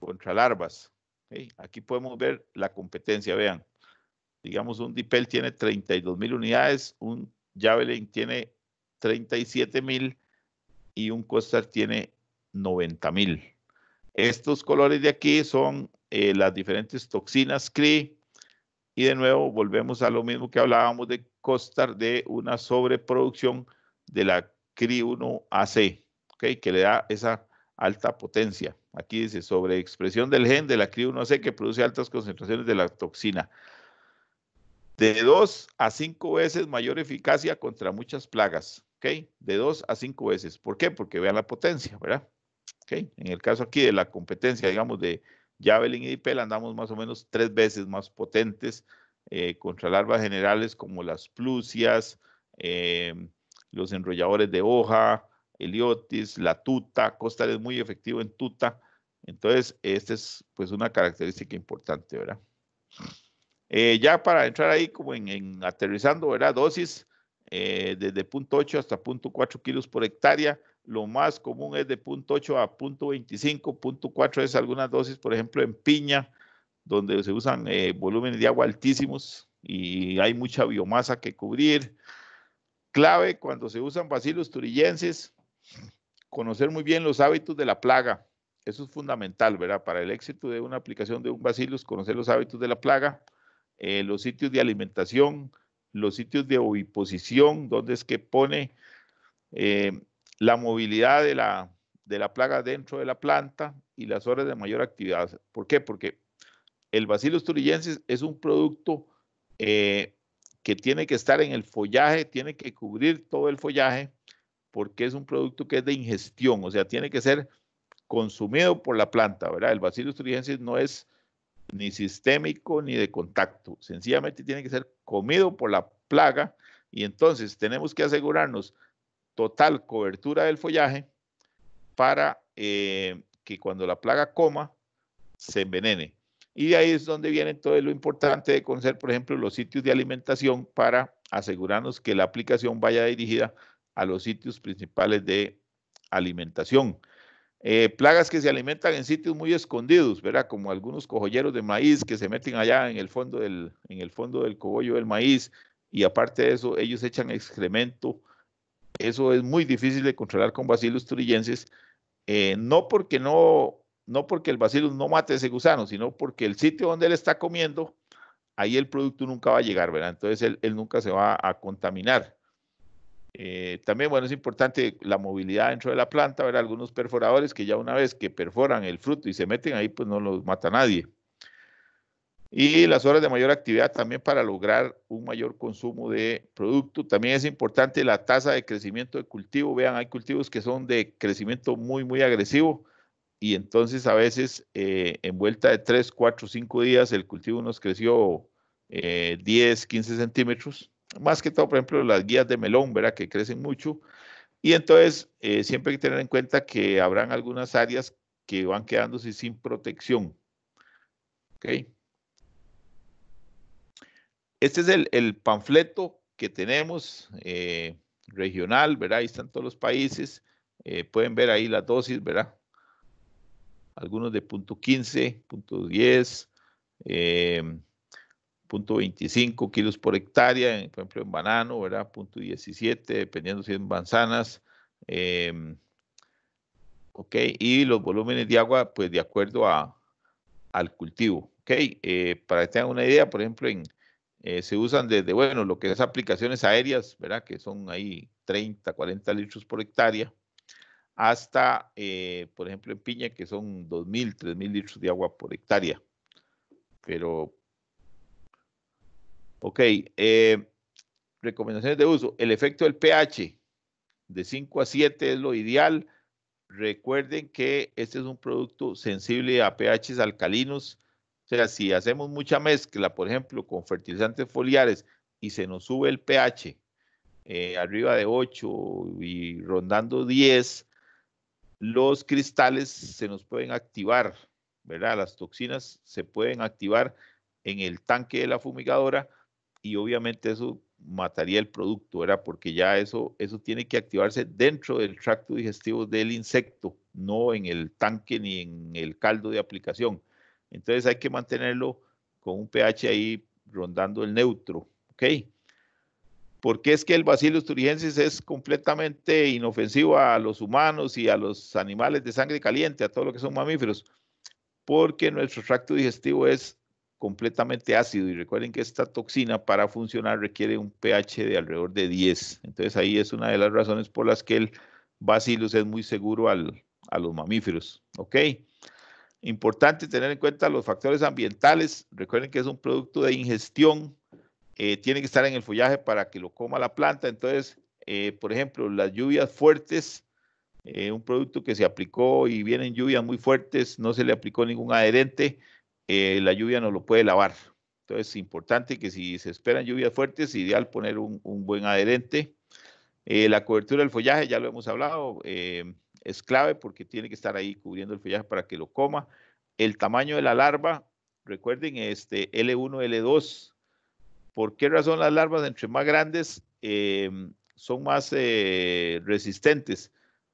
contra larvas. Aquí podemos ver la competencia, vean. Digamos, un Dipel tiene 32 mil unidades, un Javelin tiene 37 mil y un Costar tiene 90 mil. Estos colores de aquí son las diferentes toxinas CRI, y de nuevo volvemos a lo mismo que hablábamos de costar de una sobreproducción de la CRI1AC, ac que le da esa alta potencia. Aquí dice sobreexpresión del gen de la CRI1AC que produce altas concentraciones de la toxina. De 2 a 5 veces mayor eficacia contra muchas plagas. ¿okay? De 2 a 5 veces. ¿Por qué? Porque vean la potencia, ¿verdad? En el caso aquí de la competencia, digamos, de, Javelin y Dipel andamos más o menos tres veces más potentes eh, contra larvas generales como las plusias, em, los enrolladores de hoja, heliotis, la tuta. Costal es muy efectivo en tuta. Entonces, esta es pues una característica importante, ¿verdad? Eh, ya para entrar ahí como en, aterrizando, ¿verdad? Dosis eh, desde 0.8 hasta 0.4 kilos por hectárea lo más común es de 0.8 a 0.25, 0.4 es algunas dosis, por ejemplo, en piña, donde se usan eh, volúmenes de agua altísimos y hay mucha biomasa que cubrir. Clave cuando se usan bacilos turillenses, conocer muy bien los hábitos de la plaga. Eso es fundamental, ¿verdad? Para el éxito de una aplicación de un bacillus, conocer los hábitos de la plaga, eh, los sitios de alimentación, los sitios de oviposición, donde es que pone, eh, la movilidad de la, de la plaga dentro de la planta y las horas de mayor actividad. ¿Por qué? Porque el Bacillus thuringiensis es un producto eh, que tiene que estar en el follaje, tiene que cubrir todo el follaje, porque es un producto que es de ingestión, o sea, tiene que ser consumido por la planta, ¿verdad? El Bacillus thuringiensis no es ni sistémico ni de contacto, sencillamente tiene que ser comido por la plaga y entonces tenemos que asegurarnos total cobertura del follaje para eh, que cuando la plaga coma se envenene. Y de ahí es donde viene todo lo importante de conocer, por ejemplo, los sitios de alimentación para asegurarnos que la aplicación vaya dirigida a los sitios principales de alimentación. Eh, plagas que se alimentan en sitios muy escondidos, ¿verdad? Como algunos cojolleros de maíz que se meten allá en el fondo del, en el fondo del cogollo del maíz y aparte de eso ellos echan excremento eso es muy difícil de controlar con bacilos turillenses, eh, no porque no, no porque el bacillus no mate ese gusano, sino porque el sitio donde él está comiendo, ahí el producto nunca va a llegar, ¿verdad? Entonces él, él nunca se va a contaminar. Eh, también, bueno, es importante la movilidad dentro de la planta, ver algunos perforadores que ya una vez que perforan el fruto y se meten ahí, pues no los mata nadie y las horas de mayor actividad también para lograr un mayor consumo de producto. También es importante la tasa de crecimiento de cultivo. Vean, hay cultivos que son de crecimiento muy, muy agresivo y entonces a veces eh, en vuelta de 3, 4, 5 días el cultivo nos creció 10, eh, 15 centímetros. Más que todo, por ejemplo, las guías de melón, ¿verdad? Que crecen mucho. Y entonces eh, siempre hay que tener en cuenta que habrán algunas áreas que van quedándose sin protección. ¿Ok? Este es el, panfleto que tenemos eh, regional, ¿verdad? Ahí están todos los países. Eh, pueden ver ahí las dosis, ¿verdad? Algunos de punto 15, punto 10, em, punto 25 kilos por hectárea, por ejemplo en banano, ¿verdad? Punto 17, dependiendo si es en manzanas. Em, ok, y los volúmenes de agua, pues de acuerdo a, al cultivo. Ok, eh, para que tengan una idea, por ejemplo, en, eh, se usan desde, bueno, lo que es aplicaciones aéreas, ¿verdad? Que son ahí 30, 40 litros por hectárea, hasta, eh, por ejemplo, en piña, que son 2.000, 3.000 litros de agua por hectárea. Pero, ok, eh, recomendaciones de uso. El efecto del pH de 5 a 7 es lo ideal. Recuerden que este es un producto sensible a pHs alcalinos sea, si hacemos mucha mezcla, por ejemplo, con fertilizantes foliares y se nos sube el pH eh, arriba de 8 y rondando 10, los cristales se nos pueden activar, ¿verdad? Las toxinas se pueden activar en el tanque de la fumigadora y obviamente eso mataría el producto, ¿verdad? Porque ya eso, eso tiene que activarse dentro del tracto digestivo del insecto, no en el tanque ni en el caldo de aplicación. Entonces hay que mantenerlo con un pH ahí rondando el neutro, ¿ok? Porque es que el Bacillus thuringiensis es completamente inofensivo a los humanos y a los animales de sangre caliente, a todo lo que son mamíferos, porque nuestro tracto digestivo es completamente ácido y recuerden que esta toxina para funcionar requiere un pH de alrededor de 10. Entonces ahí es una de las razones por las que el Bacillus es muy seguro a los mamíferos, ¿ok? Importante tener en cuenta los factores ambientales. Recuerden que es un producto de ingestión. Eh, tiene que estar en el follaje para que lo coma la planta. Entonces, eh, por ejemplo, las lluvias fuertes, eh, un producto que se aplicó y vienen lluvias muy fuertes, no se le aplicó ningún adherente, la lluvia no lo puede lavar. Entonces, es importante que si se esperan lluvias fuertes, ideal poner un, buen adherente. la cobertura del follaje, ya lo hemos hablado, es clave porque tiene que estar ahí cubriendo el follaje para que lo coma. El tamaño de la larva, recuerden, este L1, L2. ¿Por qué razón las larvas entre más grandes em, son más eh, resistentes?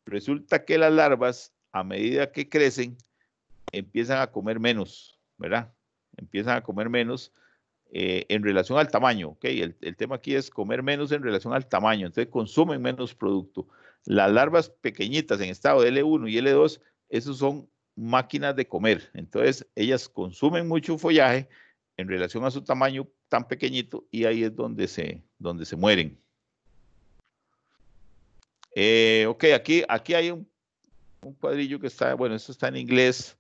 Resulta que las larvas, a medida que crecen, empiezan a comer menos, ¿verdad? Empiezan a comer menos eh, en relación al tamaño, ¿ok? El, el tema aquí es comer menos en relación al tamaño, entonces consumen menos producto. Las larvas pequeñitas en estado de L1 y L2, esos son máquinas de comer. Entonces, ellas consumen mucho follaje en relación a su tamaño tan pequeñito y ahí es donde se, donde se mueren. Eh, ok, aquí, aquí hay un, cuadrillo que está, bueno, esto está en inglés,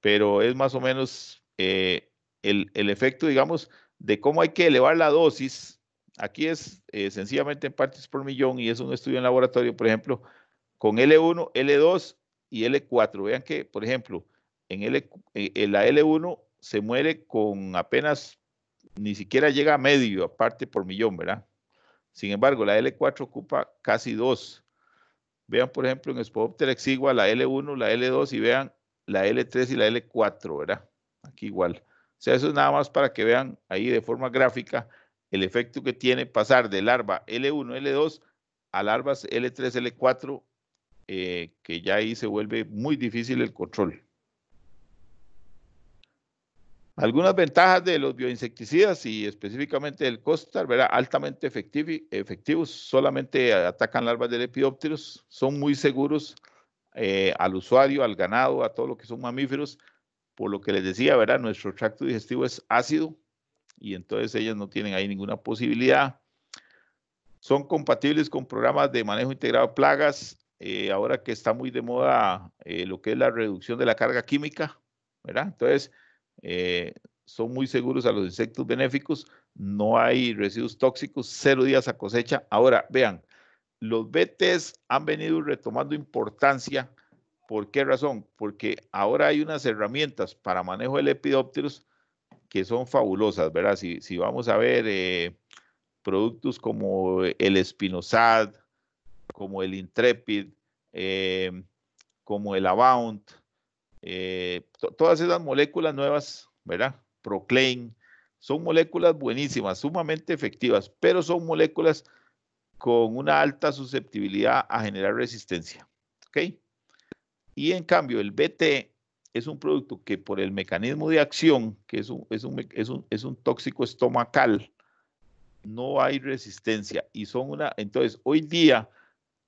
pero es más o menos eh, el efecto, digamos, de cómo hay que elevar la dosis Aquí es eh, sencillamente en partes por millón y es un estudio en laboratorio, por ejemplo, con L1, L2 y L4. Vean que, por ejemplo, en, eh, la L1 se muere con apenas, ni siquiera llega a medio, aparte por millón, ¿verdad? Sin embargo, la L4 ocupa casi dos. Vean, por ejemplo, en Spodoptera exigua la L1, la L2 y vean la L3 y la L4, ¿verdad? Aquí igual. O sea, eso es nada más para que vean ahí de forma gráfica el efecto que tiene pasar de larva L1, L2 a larvas L3, L4, que ya ahí se vuelve muy difícil el control. Algunas ventajas de los bioinsecticidas y específicamente del Costar, ¿verdad? altamente efectivos, solamente atacan larvas del lepidópteros, son muy seguros eh, al usuario, al ganado, a todo lo que son mamíferos. Por lo que les decía, ¿verdad? nuestro tracto digestivo es ácido, y entonces ellas no tienen ahí ninguna posibilidad. Son compatibles con programas de manejo integrado de plagas, eh, ahora que está muy de moda eh, lo que es la reducción de la carga química, ¿verdad? Entonces, eh, son muy seguros a los insectos benéficos, no hay residuos tóxicos, cero días a cosecha. Ahora, vean, los BTs han venido retomando importancia. ¿Por qué razón? Porque ahora hay unas herramientas para manejo del lepidópteros que son fabulosas, ¿verdad? Si, vamos a ver eh, productos como el Espinosad, como el Intrepid, em, como el Abound, eh, todas esas moléculas nuevas, ¿verdad? Proclaim, son moléculas buenísimas, sumamente efectivas, pero son moléculas con una alta susceptibilidad a generar resistencia, ¿ok? Y en cambio, el BT es un producto que por el mecanismo de acción, que es un, es un, tóxico estomacal, no hay resistencia. Y son una, entonces, hoy día,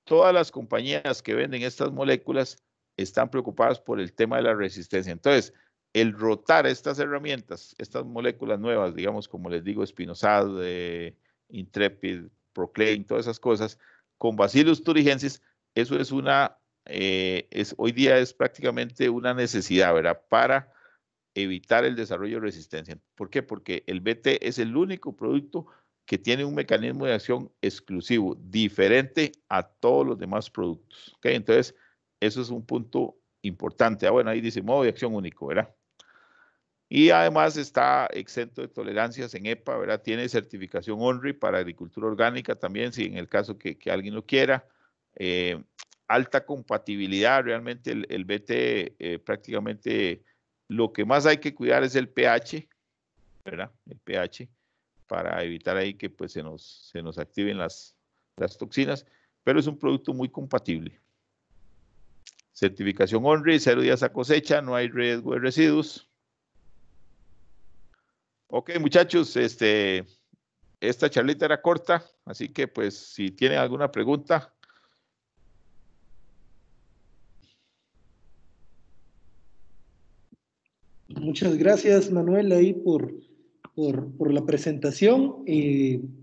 todas las compañías que venden estas moléculas están preocupadas por el tema de la resistencia. Entonces, el rotar estas herramientas, estas moléculas nuevas, digamos, como les digo, Spinosad, Intrepid, Proclaim, todas esas cosas, con Bacillus thuringiensis, eso es una eh, es, hoy día es prácticamente una necesidad, ¿verdad? Para evitar el desarrollo de resistencia. ¿Por qué? Porque el BT es el único producto que tiene un mecanismo de acción exclusivo, diferente a todos los demás productos. ¿Ok? Entonces, eso es un punto importante. Ah, bueno, ahí dice modo de acción único, ¿verdad? Y además está exento de tolerancias en EPA, ¿verdad? Tiene certificación ONRI para agricultura orgánica también, si en el caso que, alguien lo quiera. Eh, alta compatibilidad, realmente el, el eh, prácticamente lo que más hay que cuidar es el pH, ¿verdad? El pH para evitar ahí que pues se nos, se nos activen las, toxinas, pero es un producto muy compatible. Certificación ONRI, cero días a cosecha, no hay riesgo de residuos. Ok, muchachos, este, esta charlita era corta, así que pues si tienen alguna pregunta,
Muchas gracias, Manuel, ahí por, por, la presentación.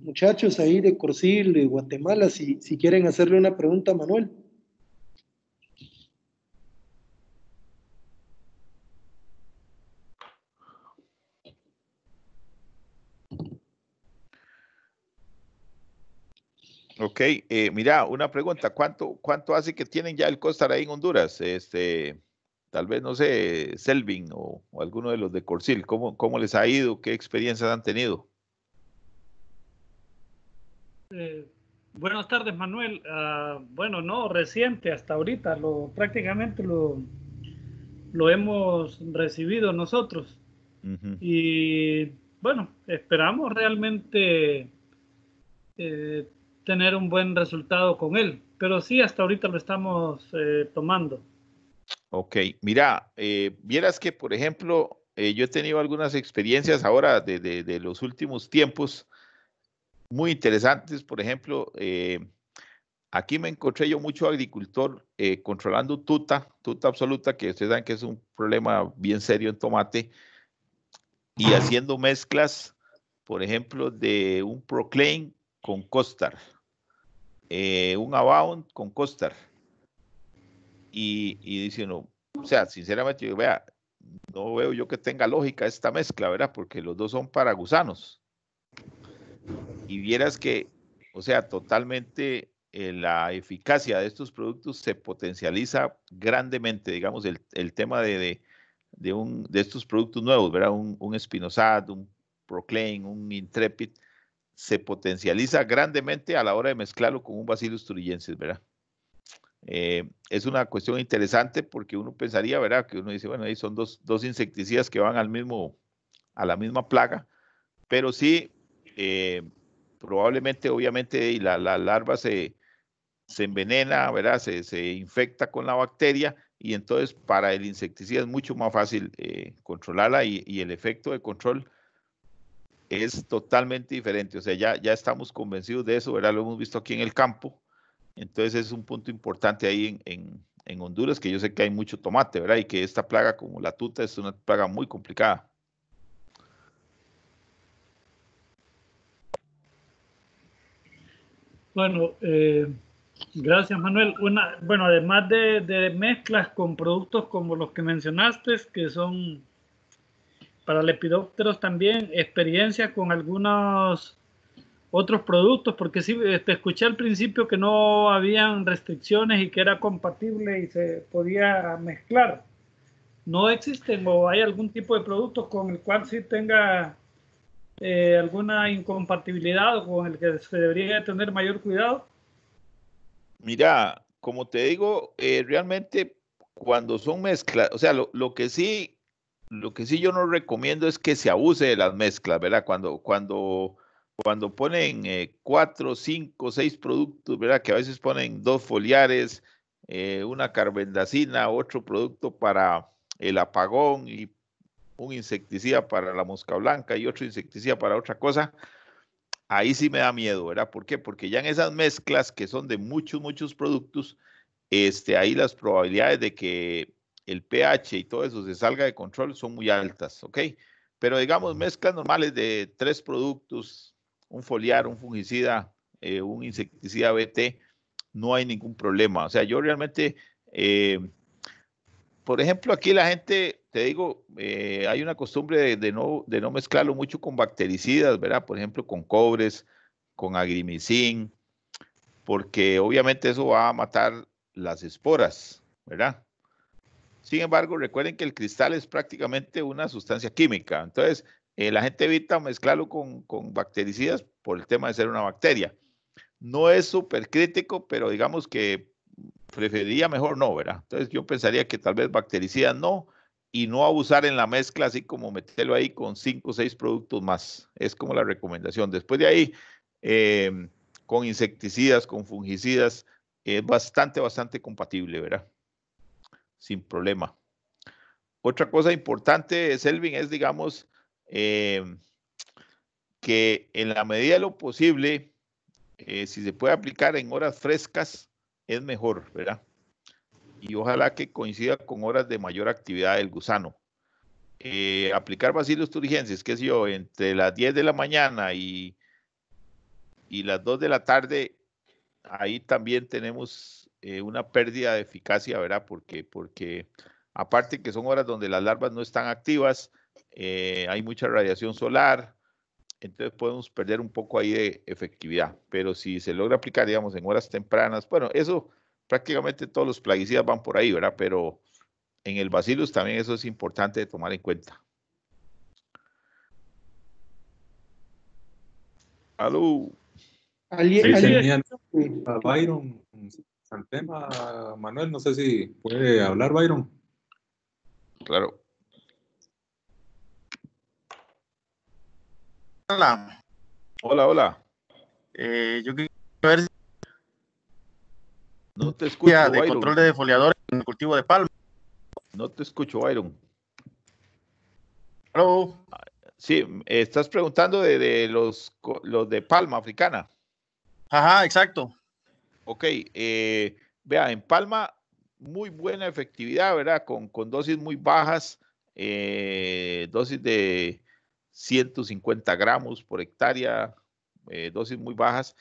muchachos ahí de Corsil, de Guatemala, si, si quieren hacerle una pregunta a Manuel.
Ok, eh, mira, una pregunta, ¿cuánto, cuánto hace que tienen ya el Costa en Honduras? Este, tal vez, no sé, Selvin o, alguno de los de Corsil, ¿cómo, les ha ido? ¿Qué experiencias han tenido?
Eh, buenas tardes, Manuel. Ah, bueno, no, reciente, hasta ahorita, lo, prácticamente lo, lo hemos recibido nosotros. Y bueno, esperamos realmente eh, tener un buen resultado con él, pero sí, hasta ahorita lo estamos eh, tomando.
Ok, mira, eh, vieras que, por ejemplo, eh, yo he tenido algunas experiencias ahora de, los últimos tiempos muy interesantes. Por ejemplo, eh, aquí me encontré yo mucho agricultor controlando tuta, tuta absoluta, que ustedes saben que es un problema bien serio en tomate, y haciendo mezclas, por ejemplo, de un Proclaim con Costar, un Abound con Costar y, diciendo, o sea, sinceramente, vea, no veo yo que tenga lógica esta mezcla, ¿verdad? Porque los dos son para gusanos. Y vieras que, o sea, totalmente eh, la eficacia de estos productos se potencializa grandemente, digamos, el, tema de, un, de estos productos nuevos, ¿verdad? Un, un Spinosad, un Proclaim, un Intrepid, se potencializa grandemente a la hora de mezclarlo con un Bacillus thuringiensis, ¿verdad? Eh, es una cuestión interesante porque uno pensaría, ¿verdad? Que uno dice, bueno, ahí son dos, insecticidas que van al mismo, a la misma plaga, pero sí, eh, probablemente, obviamente, la, larva se, se envenena, ¿verdad? Se, se, infecta con la bacteria y entonces para el insecticida es mucho más fácil eh, controlarla y, el efecto de control es totalmente diferente. O sea, ya, ya estamos convencidos de eso, ¿verdad? Lo hemos visto aquí en el campo entonces es un punto importante ahí en, Honduras, que yo sé que hay mucho tomate, ¿verdad? Y que esta plaga como la tuta es una plaga muy complicada.
Bueno, eh, gracias Manuel. bueno, además de, de mezclas con productos como los que mencionaste, que son para lepidópteros también experiencia con algunos otros productos, porque sí, te este, escuché al principio que no habían restricciones y que era compatible y se podía mezclar. ¿No existen o hay algún tipo de producto con el cual sí tenga eh, alguna incompatibilidad o con el que se debería tener mayor cuidado?
Mira, como te digo, eh, realmente cuando son mezclas, o sea, lo, lo, que sí, lo que sí yo no recomiendo es que se abuse de las mezclas, ¿verdad? Cuando, cuando cuando ponen eh, cuatro, cinco, seis productos, ¿verdad? Que a veces ponen dos foliares, eh, una carbendacina, otro producto para el apagón y un insecticida para la mosca blanca y otro insecticida para otra cosa, ahí sí me da miedo, ¿verdad? ¿Por qué? Porque ya en esas mezclas que son de muchos, muchos productos, este, ahí las probabilidades de que el pH y todo eso se salga de control son muy altas, ¿ok? Pero digamos mezclas normales de tres productos, un foliar, un fungicida, eh, un insecticida BT, no hay ningún problema. O sea, yo realmente, eh, por ejemplo, aquí la gente, te digo, eh, hay una costumbre de, no, de no mezclarlo mucho con bactericidas, ¿verdad? Por ejemplo, con cobres, con agrimicín, porque obviamente eso va a matar las esporas, ¿verdad? Sin embargo, recuerden que el cristal es prácticamente una sustancia química. Entonces, eh, la gente evita mezclarlo con, con, bactericidas por el tema de ser una bacteria. No es súper crítico, pero digamos que preferiría mejor no, ¿verdad? Entonces yo pensaría que tal vez bactericidas no y no abusar en la mezcla, así como meterlo ahí con cinco o seis productos más. Es como la recomendación. Después de ahí, em, con insecticidas, con fungicidas, es bastante, bastante compatible, ¿verdad? Sin problema. Otra cosa importante, Selvin, es, digamos, Em, que en la medida de lo posible, eh, si se puede aplicar en horas frescas, es mejor, ¿verdad? Y ojalá que coincida con horas de mayor actividad del gusano. Eh, aplicar bacilos turigenses, qué sé yo, entre las 10 de la mañana y, y las 2 de la tarde, ahí también tenemos eh, una pérdida de eficacia, ¿verdad? Porque, porque aparte que son horas donde las larvas no están activas, eh, hay mucha radiación solar, entonces podemos perder un poco ahí de efectividad, pero si se logra aplicar, digamos, en horas tempranas, bueno, eso prácticamente todos los plaguicidas van por ahí, ¿verdad? Pero en el bacillus también eso es importante de tomar en cuenta.
Aló. ¿Alguien, sí, Byron Santema, Manuel, no sé si puede hablar Byron. Claro. Hola. Hola, hola.
Eh, yo quiero ver no te escucho, de control de defoliadores en el cultivo de palma. No te escucho, Byron. Hola. Sí, estás preguntando de, los, de palma africana. Ajá, exacto. Ok, eh, vea, en palma muy buena efectividad, ¿verdad? Con, con dosis muy bajas, eh, dosis de 150 gramos por hectárea, eh, dosis muy bajas.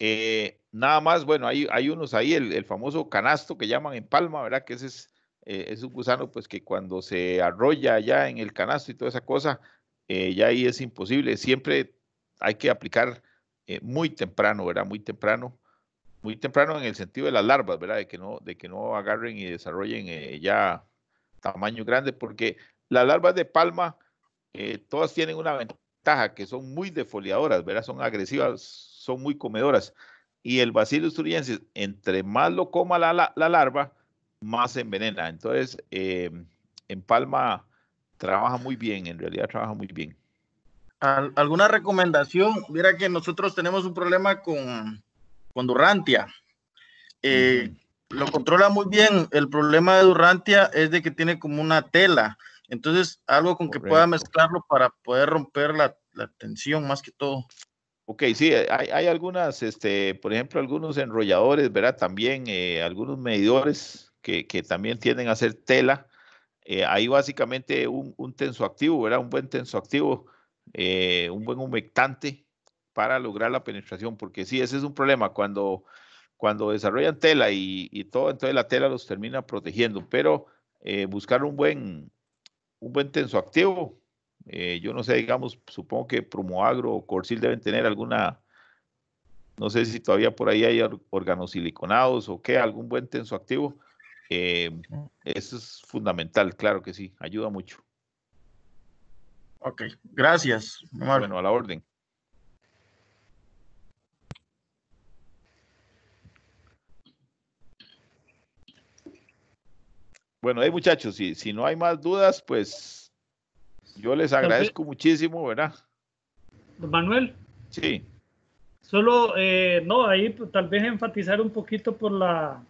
Eh, nada más, bueno, hay, unos ahí, el, famoso canasto que llaman en palma, ¿verdad? Que ese es, eh, es, un gusano pues que cuando se arrolla ya en el canasto y toda esa cosa, ya ahí es imposible. Siempre hay que aplicar muy temprano, ¿verdad? Muy temprano. Muy temprano en el sentido de las larvas, ¿verdad? De que no, de que no agarren y desarrollen ya tamaño grande, porque las larvas de palma, eh, todas tienen una ventaja, que son muy defoliadoras, ¿verdad? Son agresivas, son muy comedoras. Y el Bacillus turiensis, entre más lo coma la, larva, más se envenena. Entonces, em, en Palma trabaja muy bien, en realidad trabaja muy bien. ¿Alguna recomendación? Mira que nosotros tenemos un problema con, con Durrantia. Eh, lo controla muy bien. El problema de durantia es de que tiene como una tela. Entonces, algo con que pueda mezclarlo para poder romper la, tensión más que todo. Ok, sí, eh, hay, algunas, este, por ejemplo, algunos enrolladores, ¿verdad? También eh, algunos medidores que, también tienden a hacer tela. Eh, hay ahí básicamente un, un tensoactivo, ¿verdad? Un buen tensoactivo, un buen humectante para lograr la penetración, porque sí, ese es un problema cuando, cuando desarrollan tela y, y todo, entonces la tela los termina protegiendo, pero buscar un buen, un buen tenso activo, eh, yo no sé, digamos, supongo que Promoagro o Corsil deben tener alguna, no sé si todavía por ahí hay organosiliconados o qué, algún buen tenso activo, eh, eso es fundamental, claro que sí, ayuda mucho. Ok, gracias. Bueno, a la orden. Bueno, muchachos, si, si no hay más dudas, pues yo les agradezco muchísimo, ¿verdad? Manuel. Sí.
Solo, eh, no, ahí tal vez enfatizar un poquito por la,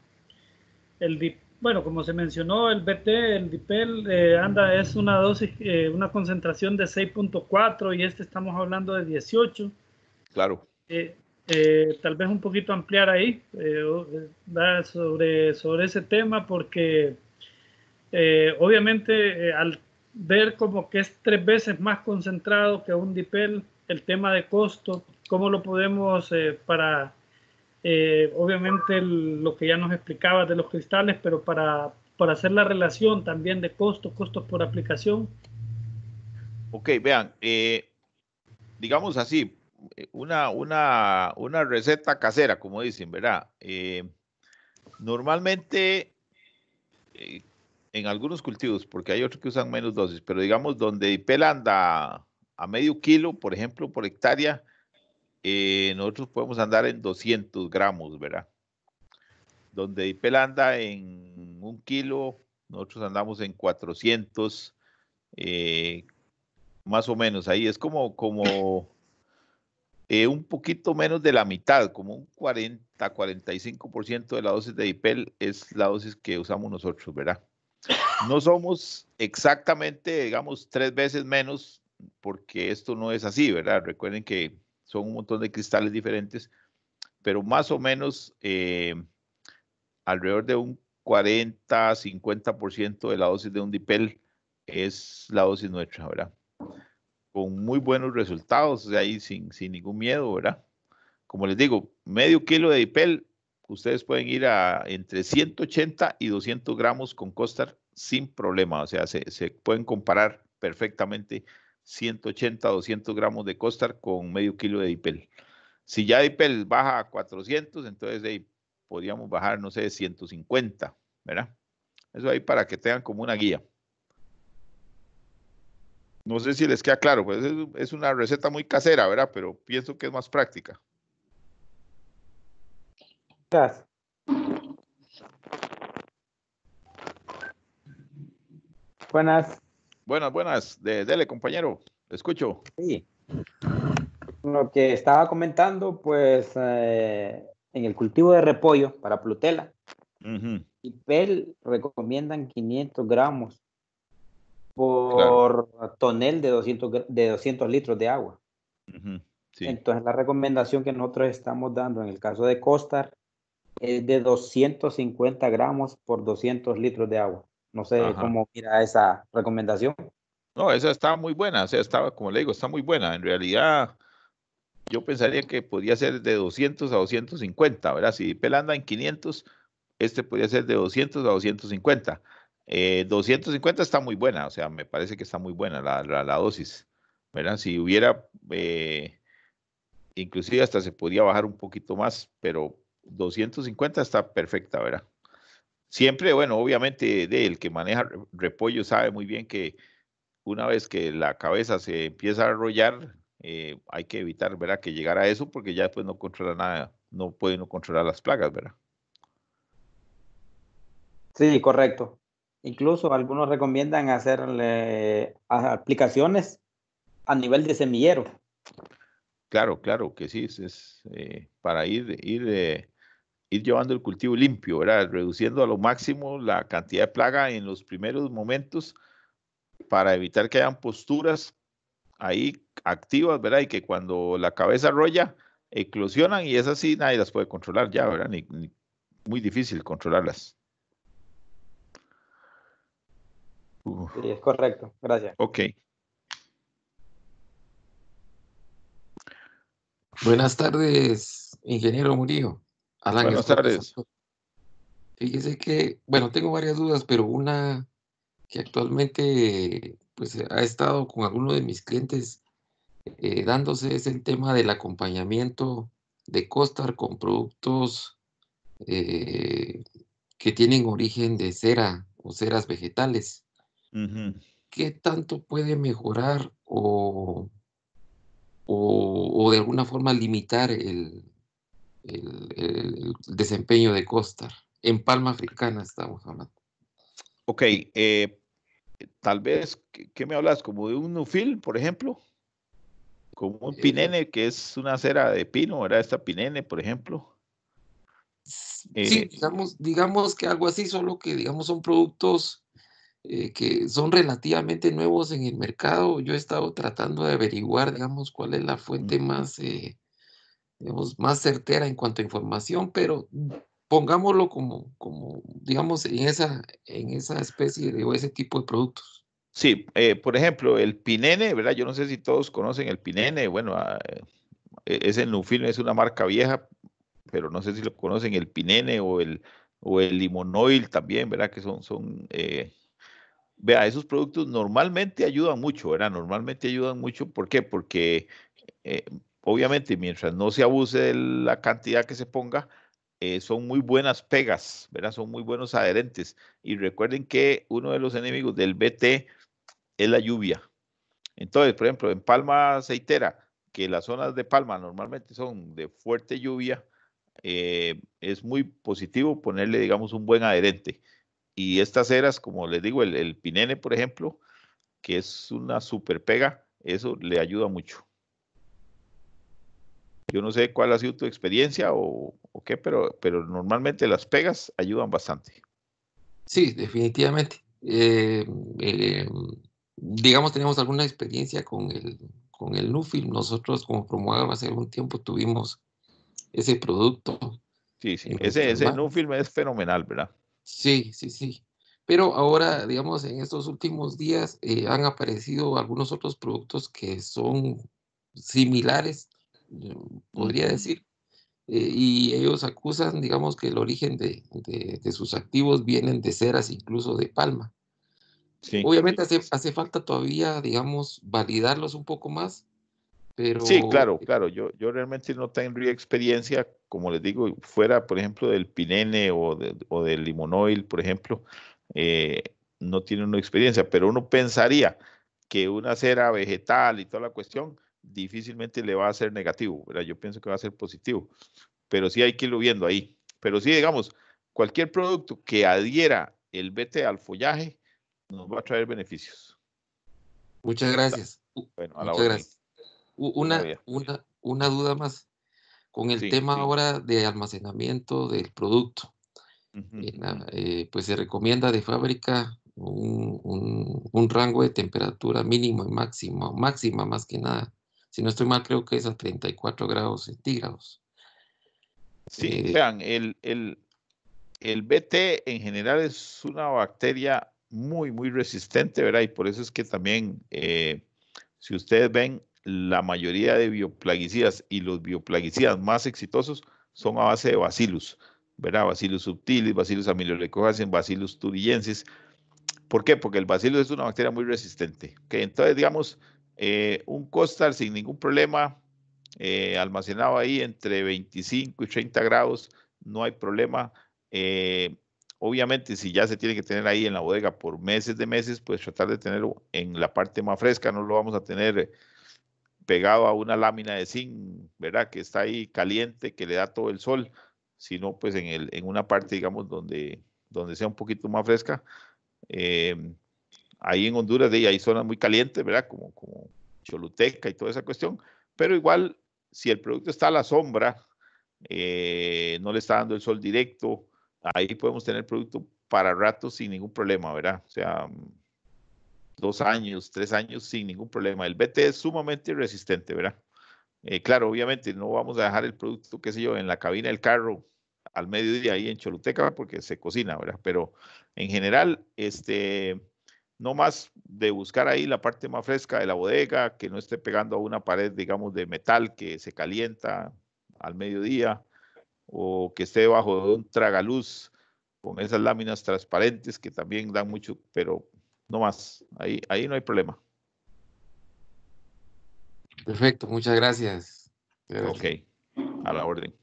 el, bueno, como se mencionó, el BT, el DIPEL, eh, anda, es una dosis, eh, una concentración de 6.4 y este estamos hablando de 18. Claro. tal vez un poquito ampliar ahí sobre, sobre ese tema porque eh, obviamente, eh, al ver como que es tres veces más concentrado que un DIPEL, el tema de costo, cómo lo podemos eh, para, obviamente, lo que ya nos explicaba de los cristales, pero para, para hacer la relación también de costos, costos por aplicación.
Ok, vean, digamos así, una, una, una, receta casera, como dicen, ¿verdad? normalmente en algunos cultivos, porque hay otros que usan menos dosis, pero digamos donde dipel anda a medio kilo, por ejemplo, por hectárea, eh, nosotros podemos andar en 200 gramos, ¿verdad? Donde dipel anda en un kilo, nosotros andamos en 400, eh, más o menos ahí. Es como, eh, un poquito menos de la mitad, como un 40, 45% de la dosis de IPEL es la dosis que usamos nosotros, ¿verdad? No somos exactamente, digamos, tres veces menos, porque esto no es así, ¿verdad? Recuerden que son un montón de cristales diferentes, pero más o menos eh, alrededor de un 40, 50% de la dosis de un DIPEL es la dosis nuestra, ¿verdad? Con muy buenos resultados, de ahí sin, sin ningún miedo, ¿verdad? Como les digo, medio kilo de DIPEL ustedes pueden ir a entre 180 y 200 gramos con Costar sin problema. O sea, se, pueden comparar perfectamente 180 200 gramos de Costar con medio kilo de Dipel. Si ya Dipel baja a 400, entonces ahí podríamos bajar, no sé, 150, ¿verdad? Eso ahí para que tengan como una guía. No sé si les queda claro, pues es una receta muy casera, ¿verdad? Pero pienso que es más práctica. Buenas. Buenas, buenas. dele, compañero. Escucho.
Lo que estaba comentando, pues, eh, en el cultivo de repollo para Plutela, y PEL recomiendan 500 gramos por tonel de 200, de 200 litros de agua. Entonces, la recomendación que nosotros estamos dando en el caso de Costar eh, de 250 gramos por 200 litros de agua. No sé cómo mira esa recomendación.
No, esa estaba muy buena, o sea, estaba, como le digo, está muy buena. En realidad, yo pensaría que podría ser de 200 a 250, ¿verdad? Si pelanda en 500, este podría ser de 200 a 250. 250 eh, está muy buena, o sea, me parece que está muy buena la, dosis, ¿verdad? Si hubiera, eh, inclusive hasta se podía bajar un poquito más, pero 250 está perfecta, ¿verdad? Siempre, bueno, obviamente del el que maneja repollo sabe muy bien que una vez que la cabeza se empieza a arrollar, eh, hay que evitar, ¿verdad? Que llegara a eso porque ya después no controla nada, no puede no controlar las plagas, ¿verdad?
Sí, correcto. Incluso algunos recomiendan hacerle aplicaciones a nivel de semillero. Claro, claro que sí,
es, eh, para ir, ir eh, ir llevando el cultivo limpio, ¿verdad? reduciendo a lo máximo la cantidad de plaga en los primeros momentos para evitar que hayan posturas ahí activas, ¿verdad? Y que cuando la cabeza rolla, eclosionan y es así, nadie las puede controlar ya, ¿verdad? muy difícil controlarlas.
Sí, es correcto, gracias. Ok. Buenas tardes, ingeniero Murillo. Alan, Buenas tardes. Fíjese que, bueno, tengo varias dudas, pero una que actualmente pues ha estado con alguno de mis clientes eh, dándose es el tema del acompañamiento de Costar con productos eh, que tienen origen de cera o ceras vegetales. ¿Qué tanto puede mejorar o, o de alguna forma limitar el, el, desempeño de Costa. En Palma Africana estamos hablando. Ok, eh, tal vez, ¿qué me hablas?
¿Como de un Nufil, por ejemplo? Como un eh, pinene, que es una cera de
pino, era Esta pinene, por ejemplo. sí, eh, digamos, que algo así, solo que digamos son productos que son relativamente nuevos en el mercado. Yo he estado tratando de averiguar, digamos, cuál es la fuente más más certera en cuanto a información, pero pongámoslo como, como digamos, en esa, en esa especie de, o ese tipo de productos. Sí, eh, por
ejemplo, el pinene, ¿verdad? Yo no sé si todos conocen el pinene, bueno, ah, eh, es el Nufil, es una marca vieja, pero no sé si lo conocen, el pinene o el, o el limonoil también, ¿verdad? Que son, son eh, vea, esos productos normalmente ayudan mucho, ¿verdad? Normalmente ayudan mucho, ¿por qué? Porque eh, obviamente, mientras no se abuse de la cantidad que se ponga, eh, son muy buenas pegas, ¿verdad? Son muy buenos adherentes. Y recuerden que uno de los enemigos del BT es la lluvia. Entonces, por ejemplo, en palma aceitera, que las zonas de palma normalmente son de fuerte lluvia, eh, es muy positivo ponerle, digamos, un buen adherente. Y estas eras como les digo, el, el pinene, por ejemplo, que es una super pega, eso le ayuda mucho. Yo no sé cuál ha sido tu experiencia o, qué, pero, pero normalmente las pegas ayudan bastante.
Sí, definitivamente. Eh, eh, digamos, tenemos alguna experiencia con el, con el Nosotros como promovemos hace algún tiempo tuvimos ese producto. Sí, sí, ese, ese es fenomenal, ¿verdad? Sí, sí, sí. Pero ahora, digamos, en estos últimos días eh, han aparecido algunos otros productos que son similares podría decir. Eh, y ellos acusan, digamos, que el origen de, de, sus activos vienen de Ceras, incluso de Palma. Obviamente hace, hace falta todavía, digamos, validarlos un poco más, pero... Sí, claro, eh, claro. Yo, yo realmente no
tengo experiencia, como les digo, fuera, por ejemplo, del Pinene o, de, o del Limonoil, por ejemplo, eh, no tiene una experiencia, pero uno pensaría que una cera vegetal y toda la cuestión difícilmente le va a ser negativo, Yo pienso que va a ser positivo, pero sí hay que irlo viendo ahí. Pero sí, digamos, cualquier producto que adhiera el BT al follaje nos va a traer beneficios.
Muchas gracias.
Muchas gracias.
Una, una, una, duda más con el tema ahora de almacenamiento del producto. Eh, pues se recomienda de fábrica un, un, rango de temperatura mínimo y máximo, máxima más que nada si no estoy mal, creo que es a 34 grados centígrados. Sí, eh,
vean, el, el, BT en general es una bacteria muy, muy resistente, ¿verdad? Y por eso es que también, eh, si ustedes ven, la mayoría de bioplaguicidas y los bioplaguicidas más exitosos son a base de bacillus, ¿verdad? Bacillus subtilis, bacillus en bacillus turiensis. ¿Por qué? Porque el bacillus es una bacteria muy resistente. Entonces, digamos, eh, un costal sin ningún problema, eh, almacenado ahí entre 25 y 30 grados, no hay problema. Eh, obviamente, si ya se tiene que tener ahí en la bodega por meses de meses, pues tratar de tenerlo en la parte más fresca, no lo vamos a tener pegado a una lámina de zinc, ¿verdad? Que está ahí caliente, que le da todo el sol, sino pues en, el, en una parte, digamos, donde, donde sea un poquito más fresca. Ahí en Honduras de, hay zonas muy calientes, ¿verdad? Como, como Choluteca y toda esa cuestión. Pero igual, si el producto está a la sombra, eh, no le está dando el sol directo, ahí podemos tener el producto para rato sin ningún problema, ¿verdad? O sea, dos años, tres años sin ningún problema. El BT es sumamente resistente, ¿verdad? Eh, claro, obviamente no vamos a dejar el producto, qué sé yo, en la cabina del carro al mediodía ahí en Choluteca porque se cocina, ¿verdad? Pero en general, este, no más de buscar ahí la parte más fresca de la bodega, que no esté pegando a una pared, digamos, de metal que se calienta al mediodía o que esté bajo de un tragaluz con esas láminas transparentes que también dan mucho, pero no más, ahí, ahí no hay problema.
Perfecto, muchas gracias. Ok, a la orden.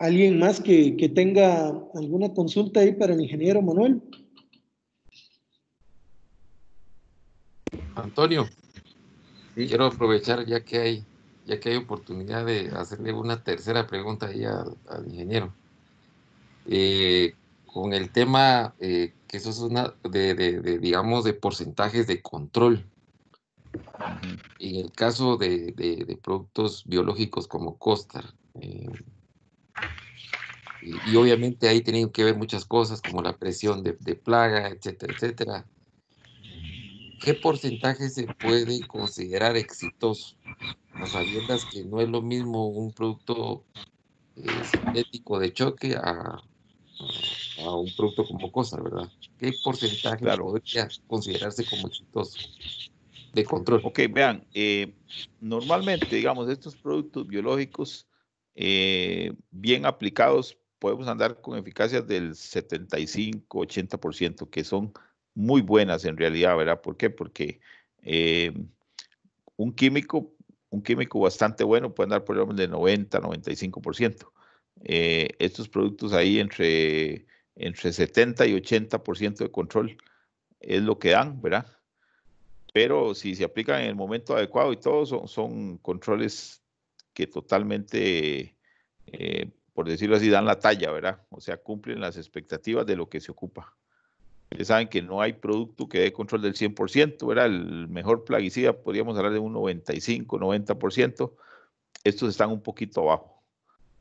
¿Alguien más que, tenga alguna consulta ahí para el ingeniero Manuel?
Antonio, quiero aprovechar ya que hay ya que hay oportunidad de hacerle una tercera pregunta ahí al, ingeniero. Eh, con el tema eh, que eso es una de, digamos de porcentajes de control. En el caso de, productos biológicos como Costar, eh, y, obviamente ahí tienen que ver muchas cosas como la presión de, plaga, etcétera, etcétera. ¿Qué porcentaje se puede considerar exitoso? Sabiendo sabiendas que no es lo mismo un producto eh, sintético de choque a, un producto como cosa, ¿verdad? ¿Qué porcentaje podría considerarse como exitoso? De control. Ok, vean, eh,
normalmente, digamos, estos productos biológicos eh, bien aplicados, podemos andar con eficacia del 75, 80%, que son muy buenas en realidad, ¿verdad? ¿Por qué? Porque eh, un químico, un químico bastante bueno puede andar por el de 90, 95%. Eh, estos productos ahí entre, entre 70 y 80% de control es lo que dan, ¿verdad? Pero si se aplican en el momento adecuado y todo, son, son controles que totalmente, eh, por decirlo así, dan la talla, ¿verdad? O sea, cumplen las expectativas de lo que se ocupa. Ustedes saben que no hay producto que dé control del 100%, ¿verdad? El mejor plaguicida podríamos hablar de un 95, 90%. Estos están un poquito abajo.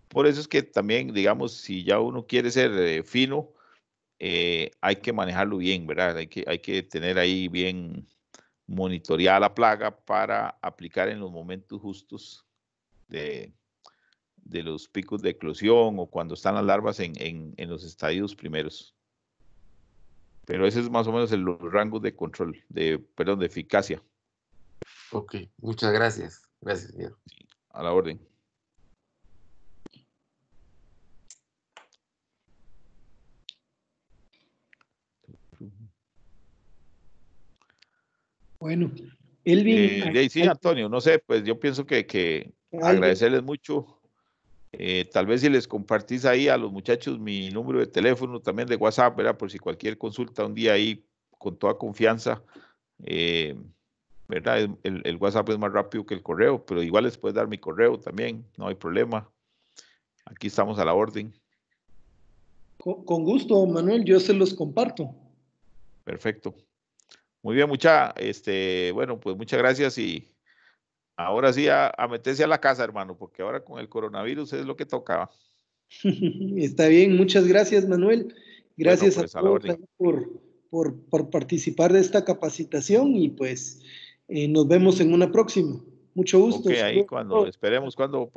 Por eso es que también, digamos, si ya uno quiere ser eh, fino, eh, hay que manejarlo bien, ¿verdad? Hay que, hay que tener ahí bien monitoreada la plaga para aplicar en los momentos justos de, los picos de eclosión o cuando están las larvas en, los estadios primeros. Pero ese es más o menos el, rango de control, de, perdón, de eficacia.
Ok, muchas gracias. Gracias, señor.
a la orden. Bueno, Elvin. Eh, sí, Antonio, no sé, pues yo pienso que, que, agradecerles mucho. Eh, tal vez si les compartís ahí a los muchachos mi número de teléfono, también de WhatsApp, ¿verdad? Por si cualquier consulta un día ahí, con toda confianza, eh, ¿verdad? El, WhatsApp es más rápido que el correo, pero igual les puedes dar mi correo también, no hay problema. Aquí estamos a la orden.
Con, con gusto, Manuel, yo se los comparto.
Perfecto. Muy bien, mucha, este, bueno, pues muchas gracias y ahora sí a, meterse a la casa, hermano, porque ahora con el coronavirus es lo que tocaba.
Está bien, muchas gracias, Manuel.
Gracias a, pues, todos
por, por, participar de esta capacitación y pues eh, nos vemos en una próxima. Mucho gusto. ahí cuando
esperemos cuando